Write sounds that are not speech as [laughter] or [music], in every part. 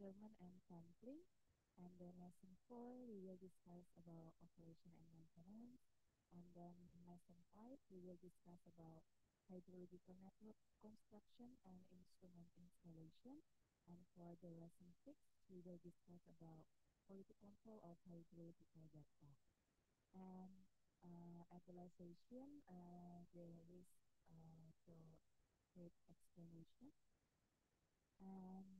German and family, And then lesson four, we will discuss about operation and maintenance. And then lesson five, we will discuss about hydrological network construction and instrument installation. And for the lesson six, we will discuss about quality control of hydrological data. And uh, at the last session, uh, there is uh, the explanation. And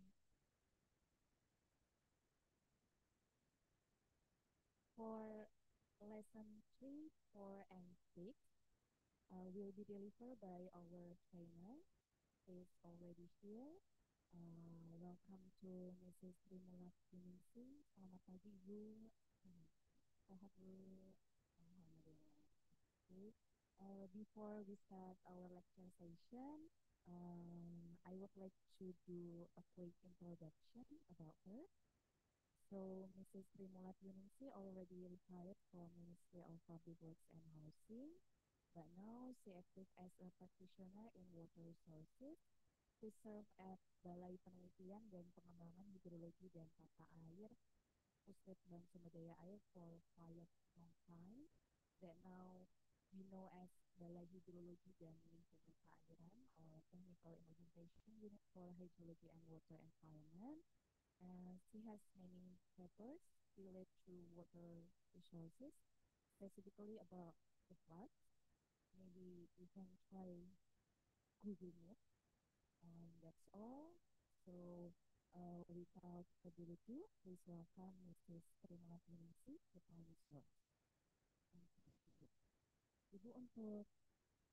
for lesson 3, 4, and 6 uh, will be delivered by our trainer. is already here. Uh, welcome to Mrs. Trimula Kiminsi. Selamat pagi, Bu. Sehat, Bu. Alhamdulillah. Okay. Uh, before we start our lecture session, um, I would like to do a quick introduction about her. So Mrs. Trinidad Yuninsi already retired from Ministry of Public Works and Housing, but now she active as a practitioner in water resources. She served at Balai Penelitian dan Pengembangan Hidrologi dan Tata Air, Pusat dan Sumber Air for quite long time, that now we know as Balai Hidrologi dan Lingkungan Keairan or Technical Implementation Unit for Hydrology and Water Environment. Uh, she has many papers related to water resources, specifically about the flood. Maybe you can try googling it. And that's all. So uh, without further ado, please welcome Mrs. Terima Ningsi the Panisor. Ibu untuk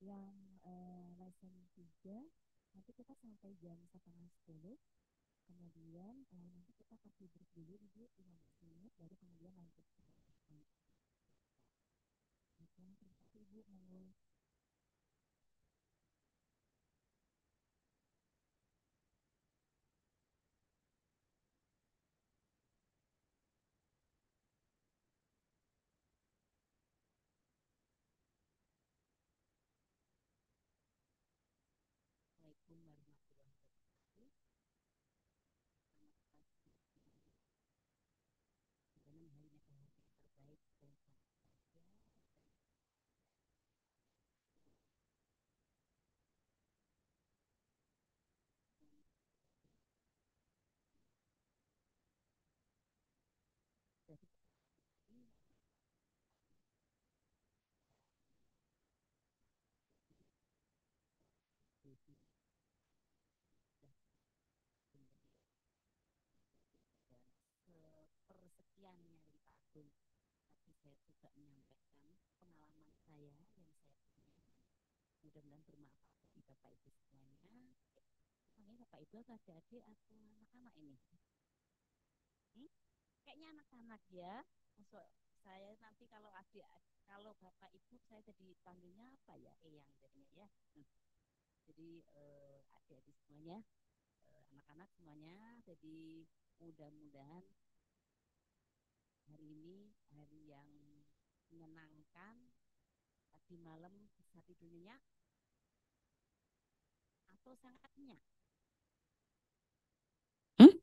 yang uh, lesson 3, nanti kita sampai jam setengah 10 kemudian uh, nanti kita kasih break dulu ibu 15 menit baru kemudian lanjut. Terima kasih ibu mengurus juga menyampaikan pengalaman saya yang saya punya. Mudah-mudahan bermanfaat bagi Bapak Ibu semuanya. Makanya Bapak Ibu atau adik-adik atau anak-anak ini? Kayaknya anak-anak ya. maksud saya nanti kalau adik kalau Bapak Ibu saya jadi panggilnya apa ya? Eyang jadinya ya. Jadi eh, adik-adik semuanya, eh, anak-anak semuanya, jadi mudah-mudahan eh, hari ini hari yang menyenangkan tadi malam bisa tidur nyenyak atau sangat nyenyak? Hmm?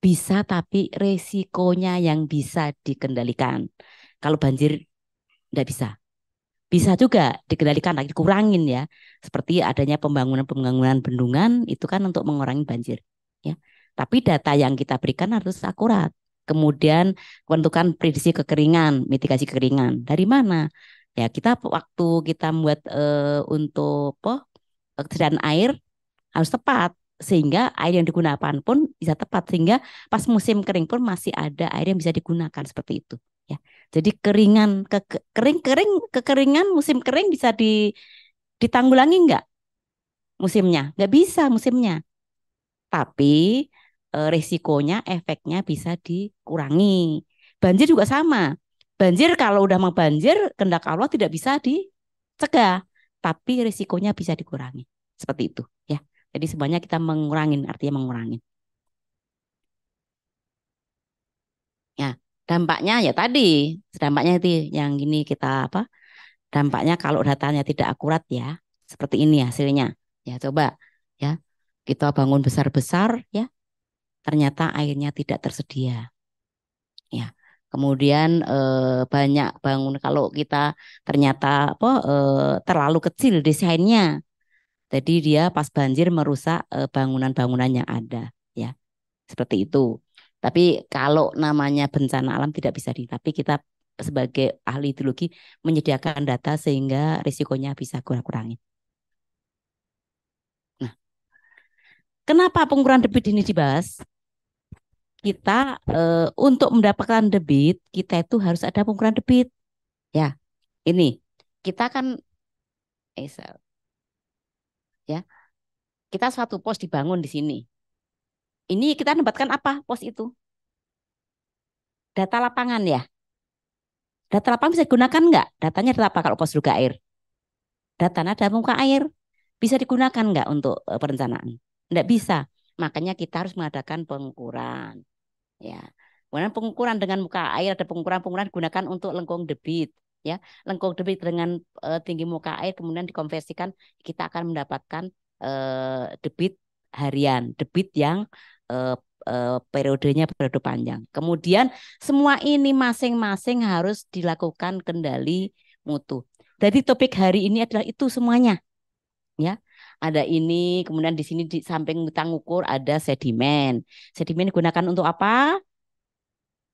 Bisa tapi resikonya yang bisa dikendalikan. Kalau banjir tidak bisa. Bisa juga dikendalikan lagi kurangin ya. Seperti adanya pembangunan-pembangunan bendungan itu kan untuk mengurangi banjir ya. Tapi data yang kita berikan harus akurat kemudian menentukan prediksi kekeringan, mitigasi kekeringan. Dari mana? Ya, kita waktu kita membuat e, eh, untuk po, kesediaan air harus tepat sehingga air yang digunakan pun bisa tepat sehingga pas musim kering pun masih ada air yang bisa digunakan seperti itu ya. Jadi keringan ke, ke kering kering kekeringan musim kering bisa di ditanggulangi enggak musimnya? Enggak bisa musimnya. Tapi E, resikonya, efeknya bisa dikurangi. Banjir juga sama. Banjir kalau udah mau banjir, kendak Allah tidak bisa dicegah, tapi resikonya bisa dikurangi. Seperti itu, ya. Jadi semuanya kita mengurangi, artinya mengurangi. Ya, dampaknya ya tadi, dampaknya itu yang ini kita apa? Dampaknya kalau datanya tidak akurat ya, seperti ini hasilnya. Ya coba ya kita bangun besar-besar ya ternyata airnya tidak tersedia. Ya. Kemudian e, banyak bangun kalau kita ternyata apa e, terlalu kecil desainnya. Jadi dia pas banjir merusak eh, bangunan-bangunan yang ada, ya. Seperti itu. Tapi kalau namanya bencana alam tidak bisa di, tapi kita sebagai ahli ideologi menyediakan data sehingga risikonya bisa kurang-kurangin. Nah, Kenapa pengukuran debit ini dibahas? kita eh, untuk mendapatkan debit kita itu harus ada pengukuran debit. Ya. Ini kita kan eh, ya. Kita suatu pos dibangun di sini. Ini kita nempatkan apa pos itu? Data lapangan ya. Data lapangan bisa digunakan nggak? Datanya data apa kalau pos juga air? Data ada muka air. Bisa digunakan nggak untuk eh, perencanaan? Nggak bisa. Makanya kita harus mengadakan pengukuran ya kemudian pengukuran dengan muka air ada pengukuran-pengukuran gunakan untuk lengkung debit ya lengkung debit dengan uh, tinggi muka air kemudian dikonversikan kita akan mendapatkan uh, debit harian debit yang uh, periodenya periode panjang kemudian semua ini masing-masing harus dilakukan kendali mutu jadi topik hari ini adalah itu semuanya ya ada ini, kemudian di sini di samping tang ukur ada sedimen. Sedimen digunakan untuk apa?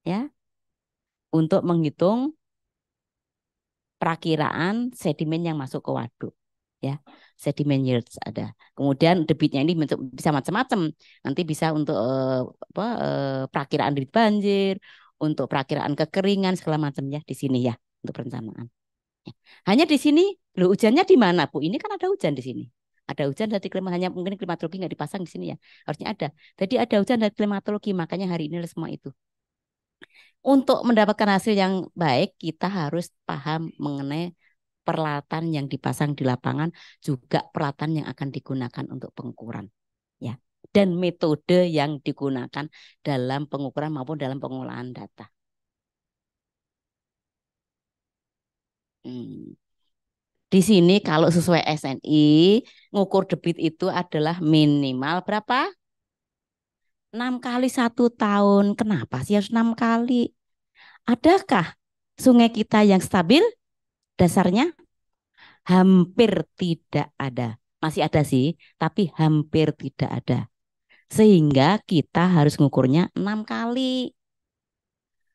Ya. Untuk menghitung perakiraan sedimen yang masuk ke waduk ya sedimen yields ada kemudian debitnya ini bentuk bisa macam-macam nanti bisa untuk eh, apa eh, perakiraan debit banjir untuk perakiraan kekeringan segala macam ya di sini ya untuk perencanaan ya. hanya di sini lo hujannya di mana bu ini kan ada hujan di sini ada hujan dari klimatologi mungkin klimatologi nggak dipasang di sini ya harusnya ada jadi ada hujan dari klimatologi makanya hari ini semua itu untuk mendapatkan hasil yang baik kita harus paham mengenai peralatan yang dipasang di lapangan juga peralatan yang akan digunakan untuk pengukuran ya dan metode yang digunakan dalam pengukuran maupun dalam pengolahan data. Hmm. Di sini kalau sesuai SNI, ngukur debit itu adalah minimal berapa? 6 kali satu tahun. Kenapa sih harus 6 kali? Adakah sungai kita yang stabil? Dasarnya hampir tidak ada. Masih ada sih, tapi hampir tidak ada. Sehingga kita harus ngukurnya 6 kali.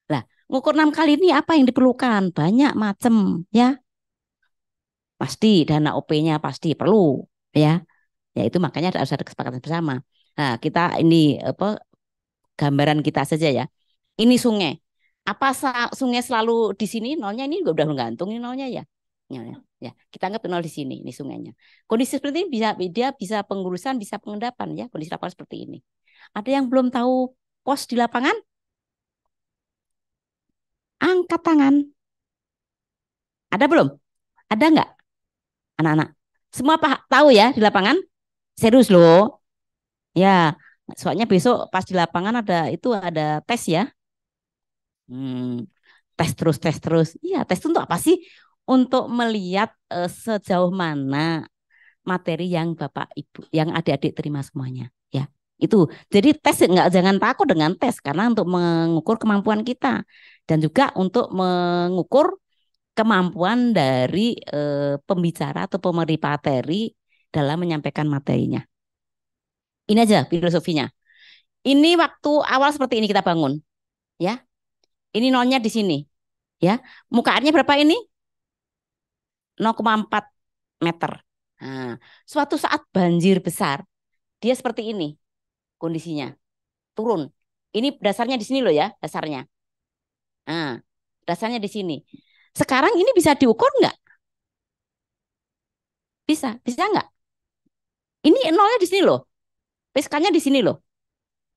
Nah, ngukur 6 kali ini apa yang diperlukan? Banyak macam ya pasti dana OP-nya pasti perlu ya ya itu makanya harus ada kesepakatan bersama nah kita ini apa gambaran kita saja ya ini sungai apa sungai selalu di sini nolnya ini udah menggantung ini nolnya ya. ya ya, ya. kita anggap nol di sini ini sungainya kondisi seperti ini bisa dia bisa pengurusan bisa pengendapan ya kondisi lapangan seperti ini ada yang belum tahu pos di lapangan angkat tangan ada belum ada nggak anak-anak? Semua tahu ya di lapangan? Serius loh. Ya, soalnya besok pas di lapangan ada itu ada tes ya. Hmm, tes terus, tes terus. Iya, tes itu untuk apa sih? Untuk melihat uh, sejauh mana materi yang Bapak Ibu, yang adik-adik terima semuanya. Ya, itu. Jadi tes enggak jangan takut dengan tes karena untuk mengukur kemampuan kita dan juga untuk mengukur kemampuan dari e, pembicara atau pemberi materi dalam menyampaikan materinya. Ini aja filosofinya. Ini waktu awal seperti ini kita bangun, ya. Ini nolnya di sini, ya. Muka airnya berapa ini? 0,4 meter. Nah, suatu saat banjir besar, dia seperti ini kondisinya, turun. Ini dasarnya di sini loh ya, dasarnya. Nah, dasarnya di sini. Sekarang ini bisa diukur nggak? Bisa, bisa nggak? Ini nolnya di sini loh. psk di sini loh.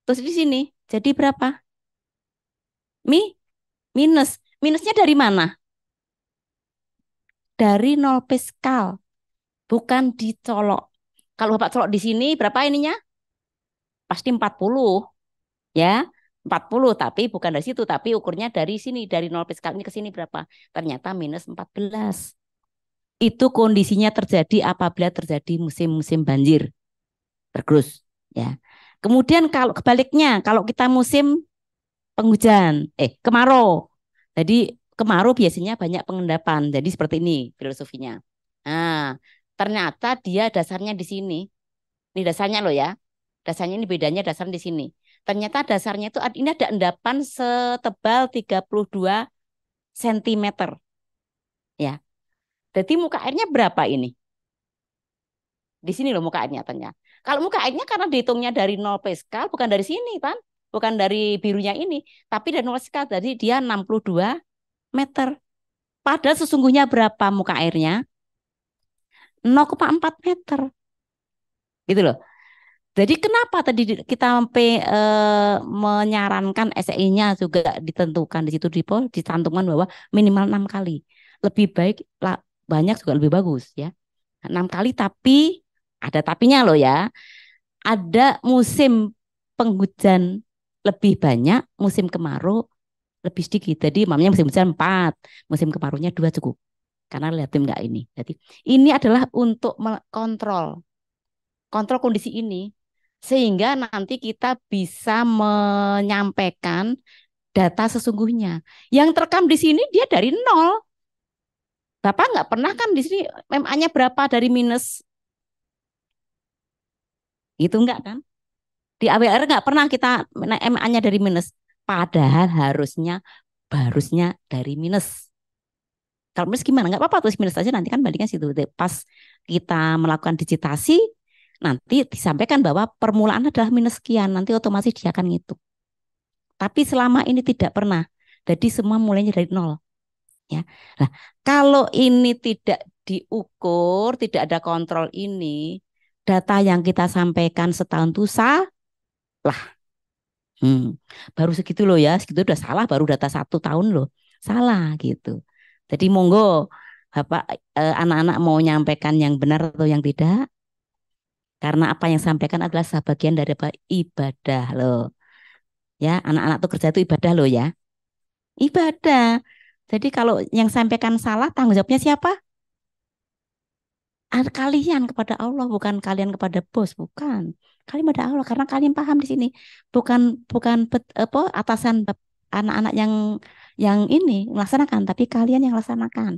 Terus di sini. Jadi berapa? Mi minus. Minusnya dari mana? Dari nol piskal Bukan dicolok. Kalau Bapak colok di sini berapa ininya? Pasti 40. Ya. 40 tapi bukan dari situ tapi ukurnya dari sini dari 0 plus ini ke sini berapa ternyata minus 14 itu kondisinya terjadi apabila terjadi musim-musim banjir tergerus ya kemudian kalau kebaliknya kalau kita musim penghujan eh kemarau jadi kemarau biasanya banyak pengendapan jadi seperti ini filosofinya nah ternyata dia dasarnya di sini ini dasarnya loh ya dasarnya ini bedanya dasar di sini ternyata dasarnya itu ini ada endapan setebal 32 cm. Ya. Jadi muka airnya berapa ini? Di sini loh muka airnya ternyata. Kalau muka airnya karena dihitungnya dari 0 Pascal bukan dari sini, kan, Bukan dari birunya ini, tapi dari 0 Pascal jadi dia 62 meter. Padahal sesungguhnya berapa muka airnya? 0,4 meter. Gitu loh. Jadi kenapa tadi kita sampai eh, e, menyarankan SI-nya juga ditentukan di situ di dicantumkan bahwa minimal enam kali. Lebih baik lah, banyak juga lebih bagus ya. Enam kali tapi ada tapinya loh ya. Ada musim penghujan lebih banyak, musim kemarau lebih sedikit. Jadi mamanya musim hujan empat, musim kemarunya dua cukup. Karena lihat tim enggak ini. Jadi ini adalah untuk kontrol kontrol kondisi ini sehingga nanti kita bisa menyampaikan data sesungguhnya. Yang terekam di sini dia dari nol. Bapak nggak pernah kan di sini MA-nya berapa dari minus? Itu enggak kan? Di AWR nggak pernah kita MA-nya dari minus. Padahal harusnya barusnya dari minus. Kalau minus gimana? Nggak apa-apa tulis minus aja nanti kan baliknya situ. Pas kita melakukan digitasi nanti disampaikan bahwa permulaan adalah minus sekian, nanti otomatis dia akan ngitung. Tapi selama ini tidak pernah. Jadi semua mulainya dari nol. Ya. Nah, kalau ini tidak diukur, tidak ada kontrol ini, data yang kita sampaikan setahun itu salah. Hmm. Baru segitu loh ya, segitu udah salah baru data satu tahun loh. Salah gitu. Jadi monggo Bapak eh, anak-anak eh, mau nyampaikan yang benar atau yang tidak, karena apa yang sampaikan adalah sebagian dari ibadah loh. Ya, anak-anak tuh kerja itu ibadah loh ya. Ibadah. Jadi kalau yang sampaikan salah tanggung jawabnya siapa? Kalian kepada Allah bukan kalian kepada bos, bukan. Kalian pada Allah karena kalian paham di sini. Bukan bukan apa atasan anak-anak yang yang ini melaksanakan, tapi kalian yang melaksanakan.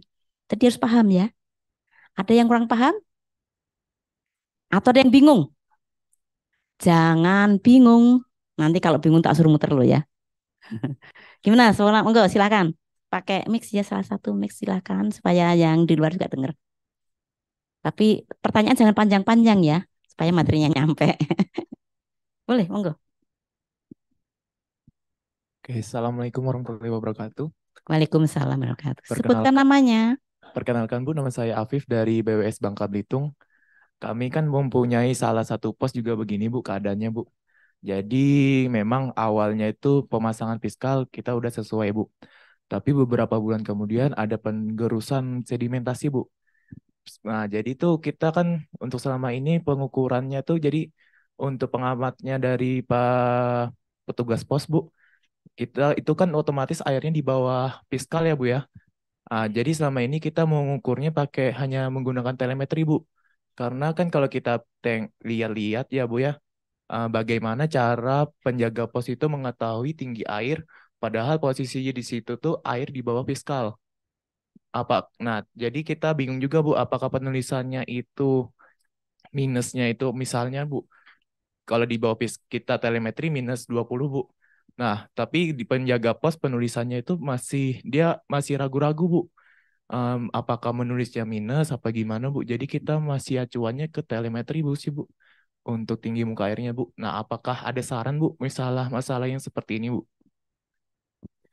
Jadi harus paham ya. Ada yang kurang paham? Atau ada yang bingung? Jangan bingung. Nanti kalau bingung tak suruh muter lo ya. [laughs] Gimana? Semoga monggo silakan. Pakai mix ya salah satu mix silakan supaya yang di luar juga dengar. Tapi pertanyaan jangan panjang-panjang ya supaya materinya [laughs] nyampe. Boleh, monggo. Oke, Assalamualaikum warahmatullahi wabarakatuh. Waalaikumsalam warahmatullahi wabarakatuh. Sebutkan namanya. Perkenalkan Bu, nama saya Afif dari BWS Bangka Belitung. Kami kan mempunyai salah satu pos juga begini Bu keadaannya Bu. Jadi memang awalnya itu pemasangan fiskal kita udah sesuai Bu. Tapi beberapa bulan kemudian ada penggerusan sedimentasi Bu. Nah jadi itu kita kan untuk selama ini pengukurannya tuh jadi untuk pengamatnya dari Pak petugas pos Bu. Kita itu kan otomatis airnya di bawah fiskal ya Bu ya. Nah, jadi selama ini kita mengukurnya pakai hanya menggunakan telemetri Bu karena kan kalau kita lihat-lihat ya Bu ya, eh, bagaimana cara penjaga pos itu mengetahui tinggi air padahal posisinya di situ tuh air di bawah fiskal. Apa nah, jadi kita bingung juga Bu apakah penulisannya itu minusnya itu misalnya Bu kalau di bawah fisk kita telemetri minus 20 Bu. Nah, tapi di penjaga pos penulisannya itu masih dia masih ragu-ragu Bu um, apakah menulisnya minus apa gimana Bu? Jadi kita masih acuannya ke telemetri Bu sih Bu untuk tinggi muka airnya Bu. Nah apakah ada saran Bu misalnya masalah yang seperti ini Bu?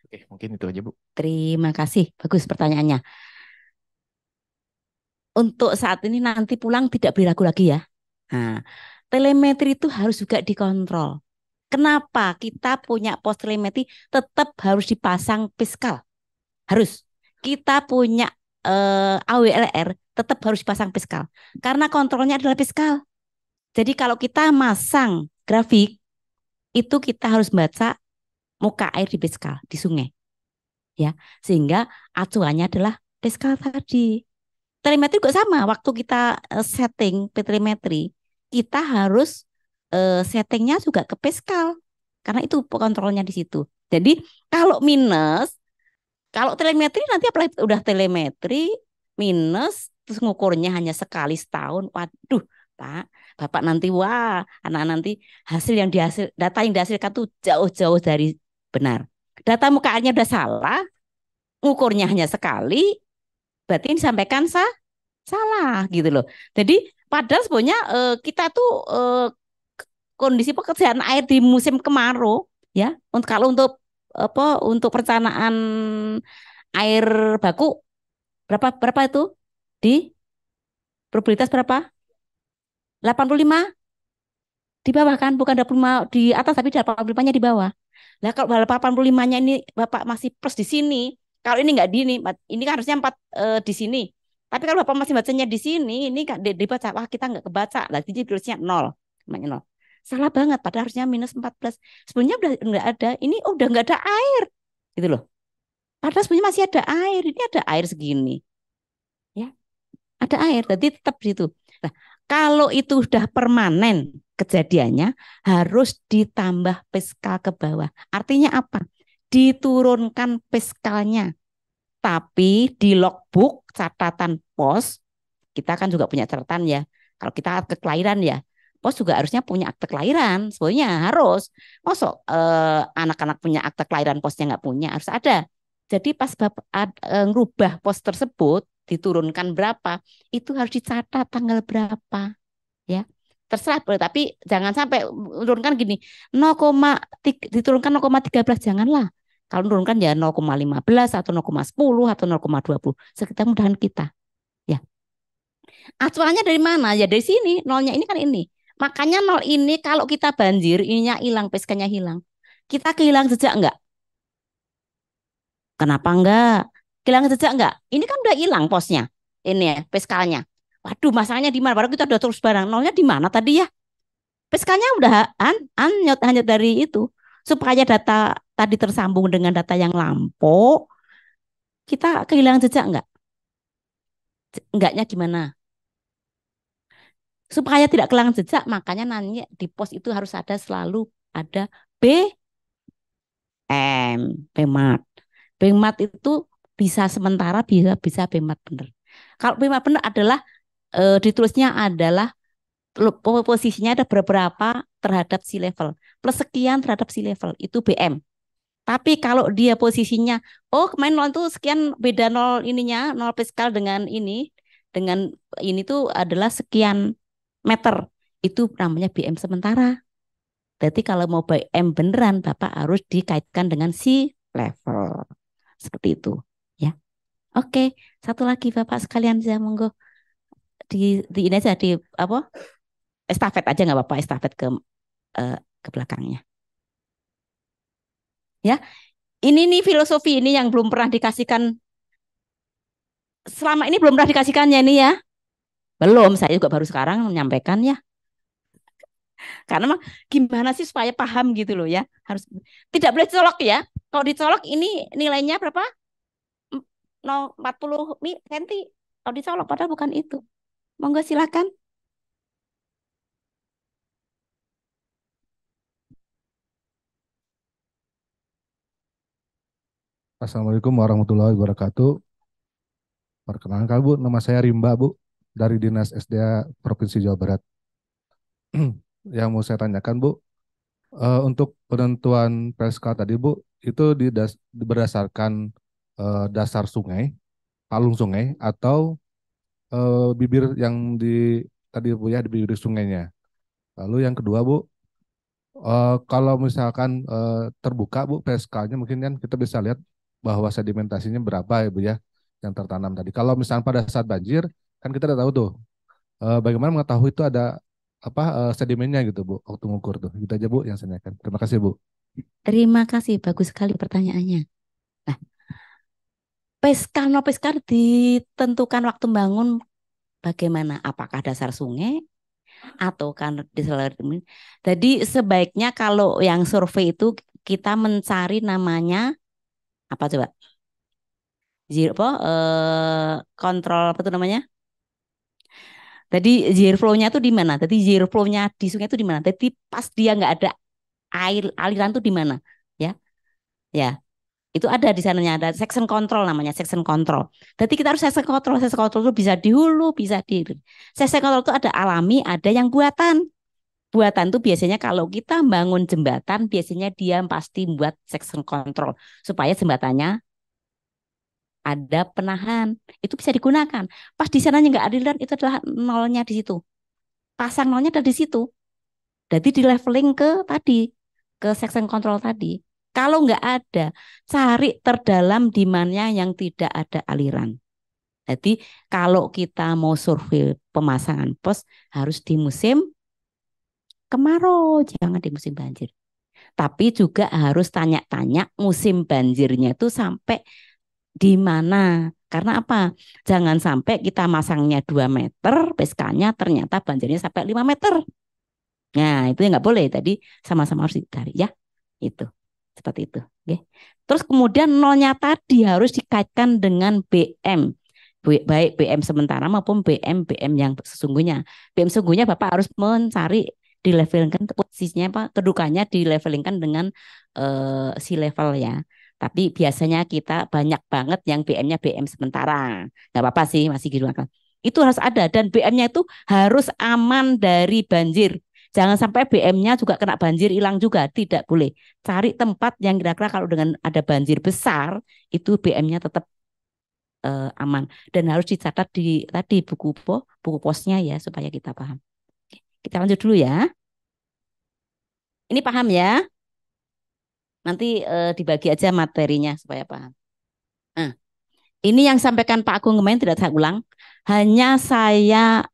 Oke mungkin itu aja Bu. Terima kasih, bagus pertanyaannya. Untuk saat ini nanti pulang tidak beli lagu lagi ya. Nah, telemetri itu harus juga dikontrol. Kenapa kita punya pos telemetri tetap harus dipasang fiskal? Harus kita punya uh, eh, AWLR tetap harus pasang fiskal karena kontrolnya adalah fiskal. Jadi kalau kita masang grafik itu kita harus baca muka air di fiskal di sungai. Ya, sehingga acuannya adalah fiskal tadi. Telemetri juga sama, waktu kita eh, setting telemetri, kita harus uh, settingnya juga ke fiskal karena itu kontrolnya di situ. Jadi kalau minus kalau telemetri nanti apalagi udah telemetri minus terus ngukurnya hanya sekali setahun. Waduh, Pak, Bapak nanti wah, anak, nanti hasil yang dihasil data yang dihasilkan tuh jauh-jauh dari benar. Data mukaannya udah salah, ngukurnya hanya sekali, berarti ini sampaikan sah, salah gitu loh. Jadi padahal sebenarnya eh, kita tuh eh, kondisi pekerjaan air di musim kemarau ya. Untuk kalau untuk apa untuk perencanaan air baku berapa berapa itu di probabilitas berapa? 85 di bawah kan bukan 25 di atas tapi 85-nya di bawah. Nah kalau 85-nya ini Bapak masih plus di sini, kalau ini nggak di ini, ini kan harusnya 4 eh, di sini. Tapi kalau Bapak masih bacanya di sini, ini kan dibaca, wah kita nggak kebaca, lah jadi tulisnya nol namanya nol salah banget padahal harusnya minus 14 sebenarnya udah nggak ada ini oh, udah nggak ada air gitu loh padahal sebenarnya masih ada air ini ada air segini ya ada air jadi tetap di situ nah, kalau itu sudah permanen kejadiannya harus ditambah peskal ke bawah artinya apa diturunkan peskalnya tapi di logbook catatan pos kita kan juga punya catatan ya kalau kita kekelahiran ya pos juga harusnya punya akte kelahiran sebenarnya harus masuk eh, anak-anak punya akte kelahiran posnya nggak punya harus ada jadi pas ngubah eh, pos tersebut diturunkan berapa itu harus dicatat tanggal berapa ya terserah tapi jangan sampai turunkan gini 0,3 diturunkan 0,13 janganlah kalau turunkan ya 0,15 atau 0,10 atau 0,20 sekitar mudahan kita ya acuannya ah, dari mana ya dari sini nolnya ini kan ini Makanya nol ini kalau kita banjir, ininya hilang, peskanya hilang. Kita kehilangan jejak enggak? Kenapa enggak? Kehilangan jejak enggak? Ini kan udah hilang posnya. Ini ya, peskalnya. Waduh, masalahnya di mana? Baru kita udah terus barang. Nolnya di mana tadi ya? Peskalnya udah an, anyot hanya dari itu. Supaya data tadi tersambung dengan data yang lampau, kita kehilangan jejak enggak? Enggaknya gimana? supaya tidak kehilangan jejak makanya nanya di pos itu harus ada selalu ada B M BMAT BMAT itu bisa sementara bisa bisa BMAT benar kalau BMAT benar adalah e, ditulisnya adalah posisinya ada beberapa terhadap si level plus sekian terhadap si level itu BM tapi kalau dia posisinya, oh kemarin nol itu sekian beda nol ininya, nol fiskal dengan ini, dengan ini tuh adalah sekian meter itu namanya BM sementara. Jadi kalau mau BM beneran Bapak harus dikaitkan dengan si level. Seperti itu, ya. Oke, satu lagi Bapak sekalian saya monggo di, di ini aja di apa? Estafet aja nggak Bapak estafet ke uh, ke belakangnya. Ya. Ini nih filosofi ini yang belum pernah dikasihkan selama ini belum pernah dikasihkannya ini ya belum, saya juga baru sekarang menyampaikan ya. Karena mah, gimana sih supaya paham gitu loh ya. Harus tidak boleh colok ya. Kalau dicolok ini nilainya berapa? 40 cm. Kalau dicolok padahal bukan itu. Monggo silakan. Assalamualaikum warahmatullahi wabarakatuh. Perkenalkan Bu, nama saya Rimba Bu dari Dinas SDA Provinsi Jawa Barat. [clears throat] yang mau saya tanyakan, Bu, uh, untuk penentuan PSK tadi, Bu, itu berdasarkan uh, dasar sungai, palung sungai, atau uh, bibir yang di tadi Bu ya di bibir sungainya. Lalu yang kedua, Bu, uh, kalau misalkan uh, terbuka, Bu, PSK-nya mungkin kan kita bisa lihat bahwa sedimentasinya berapa ya, Bu ya, yang tertanam tadi. Kalau misalnya pada saat banjir, kan kita udah tahu tuh uh, bagaimana mengetahui itu ada apa uh, sedimennya gitu Bu waktu mengukur tuh. kita gitu aja Bu yang saya tanyakan. Terima kasih Bu. Terima kasih, bagus sekali pertanyaannya. Nah, Peskar no Peskar ditentukan waktu bangun bagaimana? Apakah dasar sungai atau kan Jadi sebaiknya kalau yang survei itu kita mencari namanya apa coba? Zero, eh, kontrol apa itu namanya? Tadi zero flow-nya tuh di mana? Tadi zero flow-nya di sungai itu di mana? Tadi pas dia nggak ada air aliran tuh di mana? Ya, ya itu ada di sana. ada section control namanya section control. Tadi kita harus section control, section control itu bisa di hulu, bisa di section control itu ada alami, ada yang buatan. Buatan tuh biasanya kalau kita bangun jembatan biasanya dia pasti buat section control supaya jembatannya ada penahan itu bisa digunakan pas di sana nggak ada itu adalah nolnya di situ pasang nolnya ada di situ jadi di leveling ke tadi ke section control tadi kalau nggak ada cari terdalam dimannya yang tidak ada aliran jadi kalau kita mau survei pemasangan pos harus di musim kemarau jangan di musim banjir tapi juga harus tanya-tanya musim banjirnya itu sampai di mana. Karena apa? Jangan sampai kita masangnya 2 meter, psk ternyata banjirnya sampai 5 meter. Nah, itu nggak boleh. Tadi sama-sama harus dicari ya. Itu. Seperti itu. oke Terus kemudian nolnya tadi harus dikaitkan dengan BM baik BM sementara maupun BM BM yang sesungguhnya. BM sesungguhnya Bapak harus mencari di levelingkan posisinya apa kedukanya di levelingkan dengan uh, si level ya. Tapi biasanya kita banyak banget yang BM-nya BM sementara. Gak apa-apa sih masih digunakan. Itu harus ada dan BM-nya itu harus aman dari banjir. Jangan sampai BM-nya juga kena banjir hilang juga, tidak boleh. Cari tempat yang kira-kira kalau dengan ada banjir besar itu BM-nya tetap eh, aman dan harus dicatat di tadi buku po, buku posnya ya supaya kita paham. Kita lanjut dulu ya. Ini paham ya? Nanti eh, dibagi aja materinya supaya paham. Nah, ini yang sampaikan Pak Agung kemarin tidak saya ulang. Hanya saya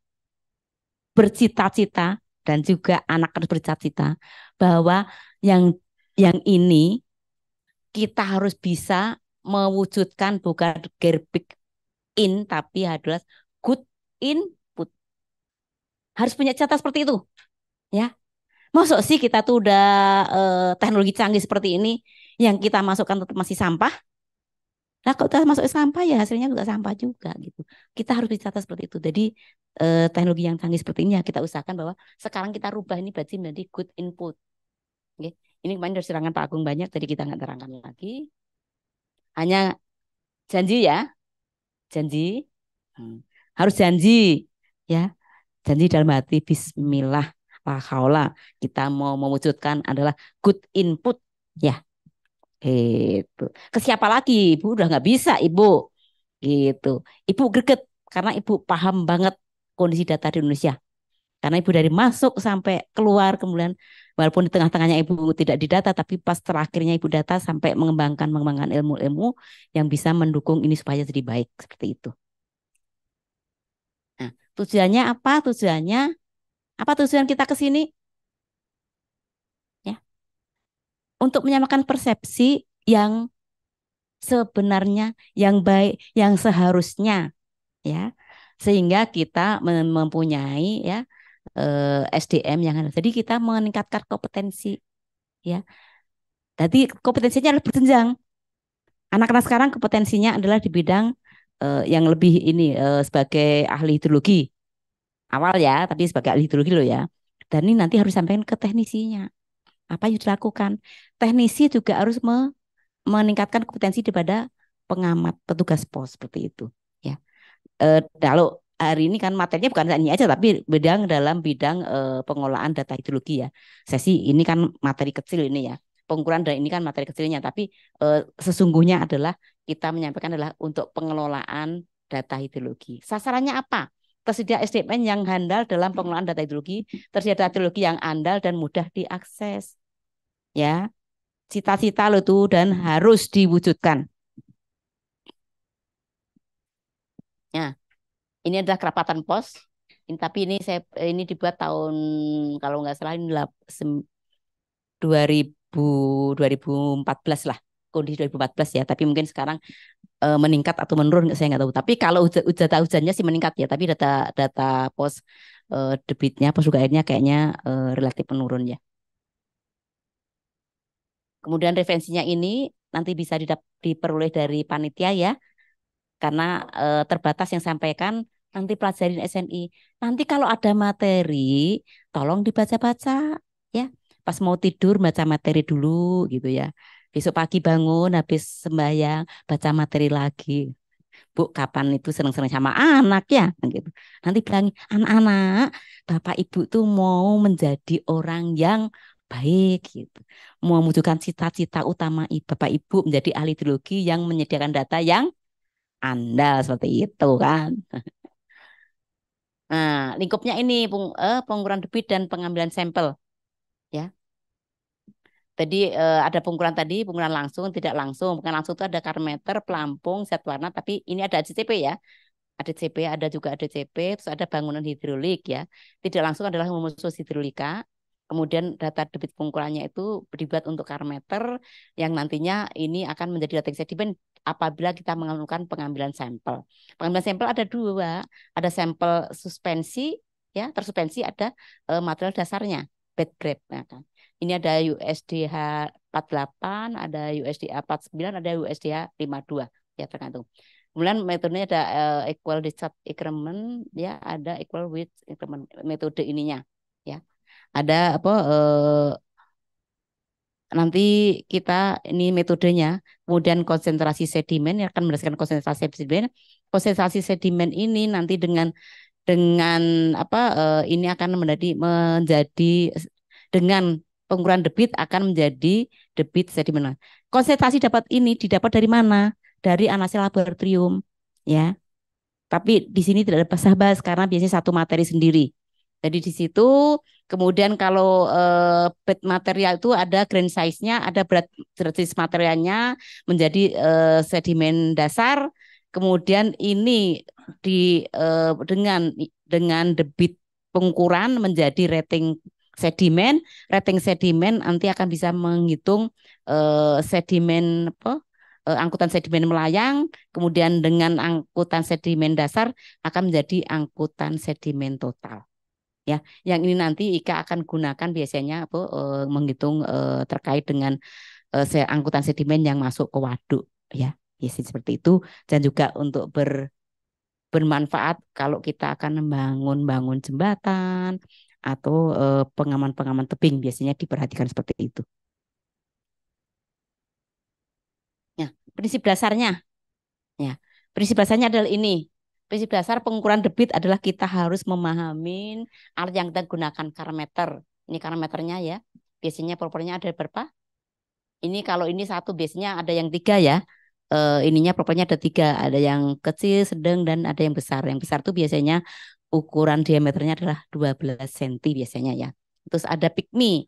bercita-cita dan juga anak harus bercita-cita bahwa yang yang ini kita harus bisa mewujudkan bukan gerbik in tapi adalah good input. Harus punya catatan seperti itu. Ya. Masuk sih kita tuh udah eh, teknologi canggih seperti ini yang kita masukkan tetap masih sampah. Nah, kalau kita masuk sampah ya hasilnya juga sampah juga gitu. Kita harus bicara seperti itu. Jadi eh, teknologi yang canggih seperti ini ya kita usahakan bahwa sekarang kita rubah ini berarti menjadi good input. Oke. Ini kemarin dari serangan Pak Agung banyak, jadi kita nggak terangkan lagi. Hanya janji ya, janji hmm. harus janji ya, janji dalam hati Bismillah Wakaula kita mau mewujudkan adalah good input ya itu ke siapa lagi ibu udah nggak bisa ibu gitu ibu greget karena ibu paham banget kondisi data di Indonesia karena ibu dari masuk sampai keluar kemudian walaupun di tengah-tengahnya ibu tidak didata tapi pas terakhirnya ibu data sampai mengembangkan mengembangkan ilmu-ilmu yang bisa mendukung ini supaya jadi baik seperti itu nah tujuannya apa tujuannya apa tujuan kita ke sini? Ya. Untuk menyamakan persepsi yang sebenarnya, yang baik, yang seharusnya, ya. Sehingga kita mempunyai ya eh, SDM yang ada. Jadi kita meningkatkan kompetensi ya. Jadi kompetensinya adalah berjenjang. Anak-anak sekarang kompetensinya adalah di bidang uh, yang lebih ini uh, sebagai ahli hidrologi awal ya, tapi sebagai ahli hidrologi loh ya. Dan ini nanti harus sampaikan ke teknisinya. Apa yang dilakukan? Teknisi juga harus me meningkatkan kompetensi daripada pengamat petugas pos seperti itu ya. E, kalau hari ini kan materinya bukan hanya aja tapi bidang dalam bidang e, pengolahan data hidrologi ya. Sesi ini kan materi kecil ini ya. Pengukuran dan ini kan materi kecilnya tapi e, sesungguhnya adalah kita menyampaikan adalah untuk pengelolaan data hidrologi. Sasarannya apa? tersedia SDM yang handal dalam pengelolaan data hidrologi, tersedia data hidrologi yang andal dan mudah diakses. Ya, cita-cita lo tuh dan harus diwujudkan. Ya, ini adalah kerapatan pos. Ini, tapi ini saya ini dibuat tahun kalau nggak salah ini 2000 2014 lah kondisi 2014 ya, tapi mungkin sekarang e, meningkat atau menurun saya nggak tahu. Tapi kalau hujan, data hujannya sih meningkat ya, tapi data data pos e, debitnya, pos juga airnya kayaknya e, relatif menurun ya. Kemudian referensinya ini nanti bisa diperoleh dari panitia ya, karena e, terbatas yang sampaikan nanti pelajarin SNI. Nanti kalau ada materi, tolong dibaca-baca ya. Pas mau tidur baca materi dulu gitu ya besok pagi bangun habis sembahyang baca materi lagi Bu, kapan itu seneng-seneng sama anak ya? Kan gitu. Nanti bilang, anak-anak, bapak ibu tuh mau menjadi orang yang baik gitu. Mau mewujudkan cita-cita utama Ibu bapak ibu menjadi ahli teologi yang menyediakan data yang Anda seperti itu kan. Nah, lingkupnya ini peng, eh, pengukuran debit dan pengambilan sampel. Ya. Tadi eh, ada pengukuran tadi, pengukuran langsung, tidak langsung. Bukan langsung itu ada karmeter, pelampung, set warna, tapi ini ada ADCP ya. Ada ADCP ada juga ada CP, terus ada bangunan hidrolik ya. Tidak langsung adalah hidrolik hidrolika. Kemudian data debit pengukurannya itu dibuat untuk karmeter yang nantinya ini akan menjadi data sedimen apabila kita melakukan pengambilan sampel. Pengambilan sampel ada dua, ada sampel suspensi ya tersuspensi ada eh, material dasarnya bed grade. Nah, kan. Ini ada USDH 48, ada USDA 49, ada USDH 52 ya tergantung. Kemudian metodenya ada uh, equal discharge increment ya, ada equal width increment metode ininya ya. Ada apa uh, nanti kita ini metodenya, kemudian konsentrasi sedimen yang akan berdasarkan konsentrasi sedimen. Konsentrasi sedimen ini nanti dengan dengan apa eh, ini akan menjadi menjadi dengan pengukuran debit akan menjadi debit sedimen. Konsentrasi dapat ini didapat dari mana? Dari analisis laboratorium, ya. Tapi di sini tidak ada basah bahas karena biasanya satu materi sendiri. Jadi di situ kemudian kalau eh, bed material itu ada grain size-nya, ada berat jenis materialnya menjadi eh, sedimen dasar. Kemudian ini di eh, dengan dengan debit pengukuran menjadi rating sedimen, rating sedimen nanti akan bisa menghitung eh, sedimen apa eh, angkutan sedimen melayang, kemudian dengan angkutan sedimen dasar akan menjadi angkutan sedimen total. Ya, yang ini nanti IKA akan gunakan biasanya apa eh, menghitung eh, terkait dengan eh, angkutan sedimen yang masuk ke waduk ya. Yes, ya seperti itu dan juga untuk ber bermanfaat kalau kita akan membangun bangun jembatan atau eh, pengaman-pengaman tebing biasanya diperhatikan seperti itu. Ya, prinsip dasarnya, ya prinsip dasarnya adalah ini. Prinsip dasar pengukuran debit adalah kita harus memahami alat yang kita gunakan karometer. Ini karmeternya, ya, biasanya propernya ada berapa? Ini kalau ini satu biasanya ada yang tiga ya, uh, ininya propernya ada tiga, ada yang kecil, sedang dan ada yang besar. Yang besar itu biasanya ukuran diameternya adalah 12 cm biasanya ya. Terus ada pikmi.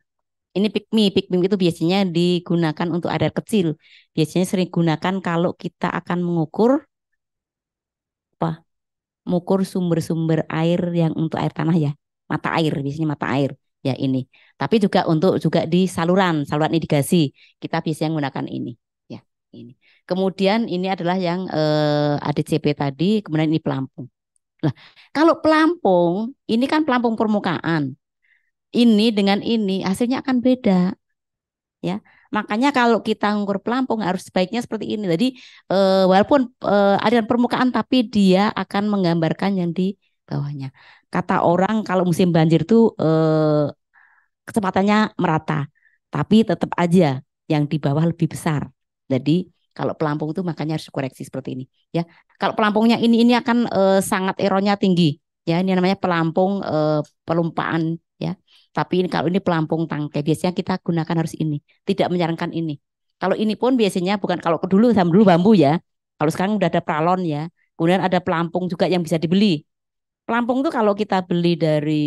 Ini pikmi, pikmi itu biasanya digunakan untuk air kecil. Biasanya sering digunakan kalau kita akan mengukur apa? Mengukur sumber-sumber air yang untuk air tanah ya. Mata air, biasanya mata air ya ini. Tapi juga untuk juga di saluran, saluran irigasi kita biasanya menggunakan ini ya, ini. Kemudian ini adalah yang eh, ADCP tadi, kemudian ini pelampung. Lah, kalau pelampung, ini kan pelampung permukaan. Ini dengan ini hasilnya akan beda. Ya. Makanya kalau kita ngukur pelampung harus sebaiknya seperti ini. Jadi e, walaupun e, aliran permukaan tapi dia akan menggambarkan yang di bawahnya. Kata orang kalau musim banjir itu e, eh, kecepatannya merata, tapi tetap aja yang di bawah lebih besar. Jadi kalau pelampung itu makanya harus koreksi seperti ini ya. Kalau pelampungnya ini ini akan eh, sangat eronya tinggi ya. Ini namanya pelampung eh, pelumpaan ya. Tapi ini kalau ini pelampung tangkai biasanya kita gunakan harus ini. Tidak menyarankan ini. Kalau ini pun biasanya bukan kalau dulu sama dulu bambu ya. Kalau sekarang udah ada pralon ya. Kemudian ada pelampung juga yang bisa dibeli. Pelampung tuh kalau kita beli dari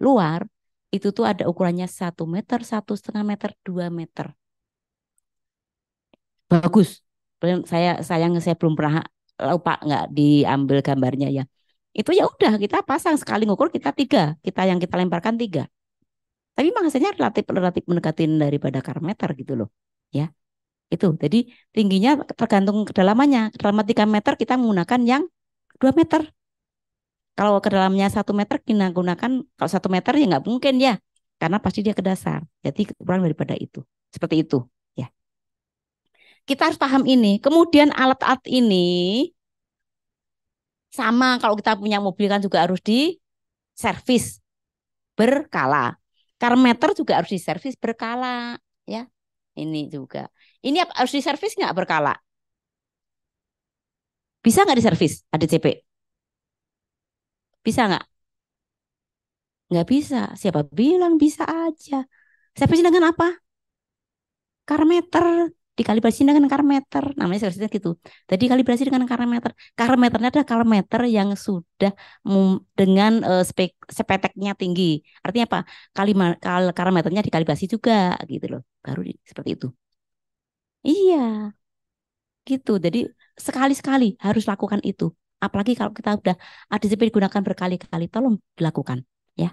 luar itu tuh ada ukurannya satu meter, satu setengah meter, dua meter bagus saya sayang saya belum pernah lupa eh, nggak diambil gambarnya ya itu ya udah kita pasang sekali ngukur kita tiga kita yang kita lemparkan tiga tapi maksudnya relatif relatif mendekatin daripada karmeter gitu loh ya itu jadi tingginya tergantung kedalamannya kedalaman 3 meter kita menggunakan yang dua meter kalau kedalamnya satu meter kita gunakan kalau satu meter ya nggak mungkin ya karena pasti dia ke dasar jadi kurang daripada itu seperti itu kita harus paham ini. Kemudian alat-alat ini sama kalau kita punya mobil kan juga harus di servis berkala. Karmeter juga harus di servis berkala, ya. Ini juga. Ini harus di servis nggak berkala? Bisa nggak Ada CP? Bisa nggak? Nggak bisa. Siapa bilang bisa aja? Servis dengan apa? Karmeter dikalibrasi dengan karmeter namanya seharusnya gitu jadi kalibrasi dengan karmeter karmeternya adalah karmeter yang sudah dengan uh, spek sepeteknya tinggi artinya apa Kalima, kal karmeternya dikalibrasi juga gitu loh baru di, seperti itu iya gitu jadi sekali-sekali harus lakukan itu apalagi kalau kita udah disiplin digunakan berkali-kali tolong dilakukan ya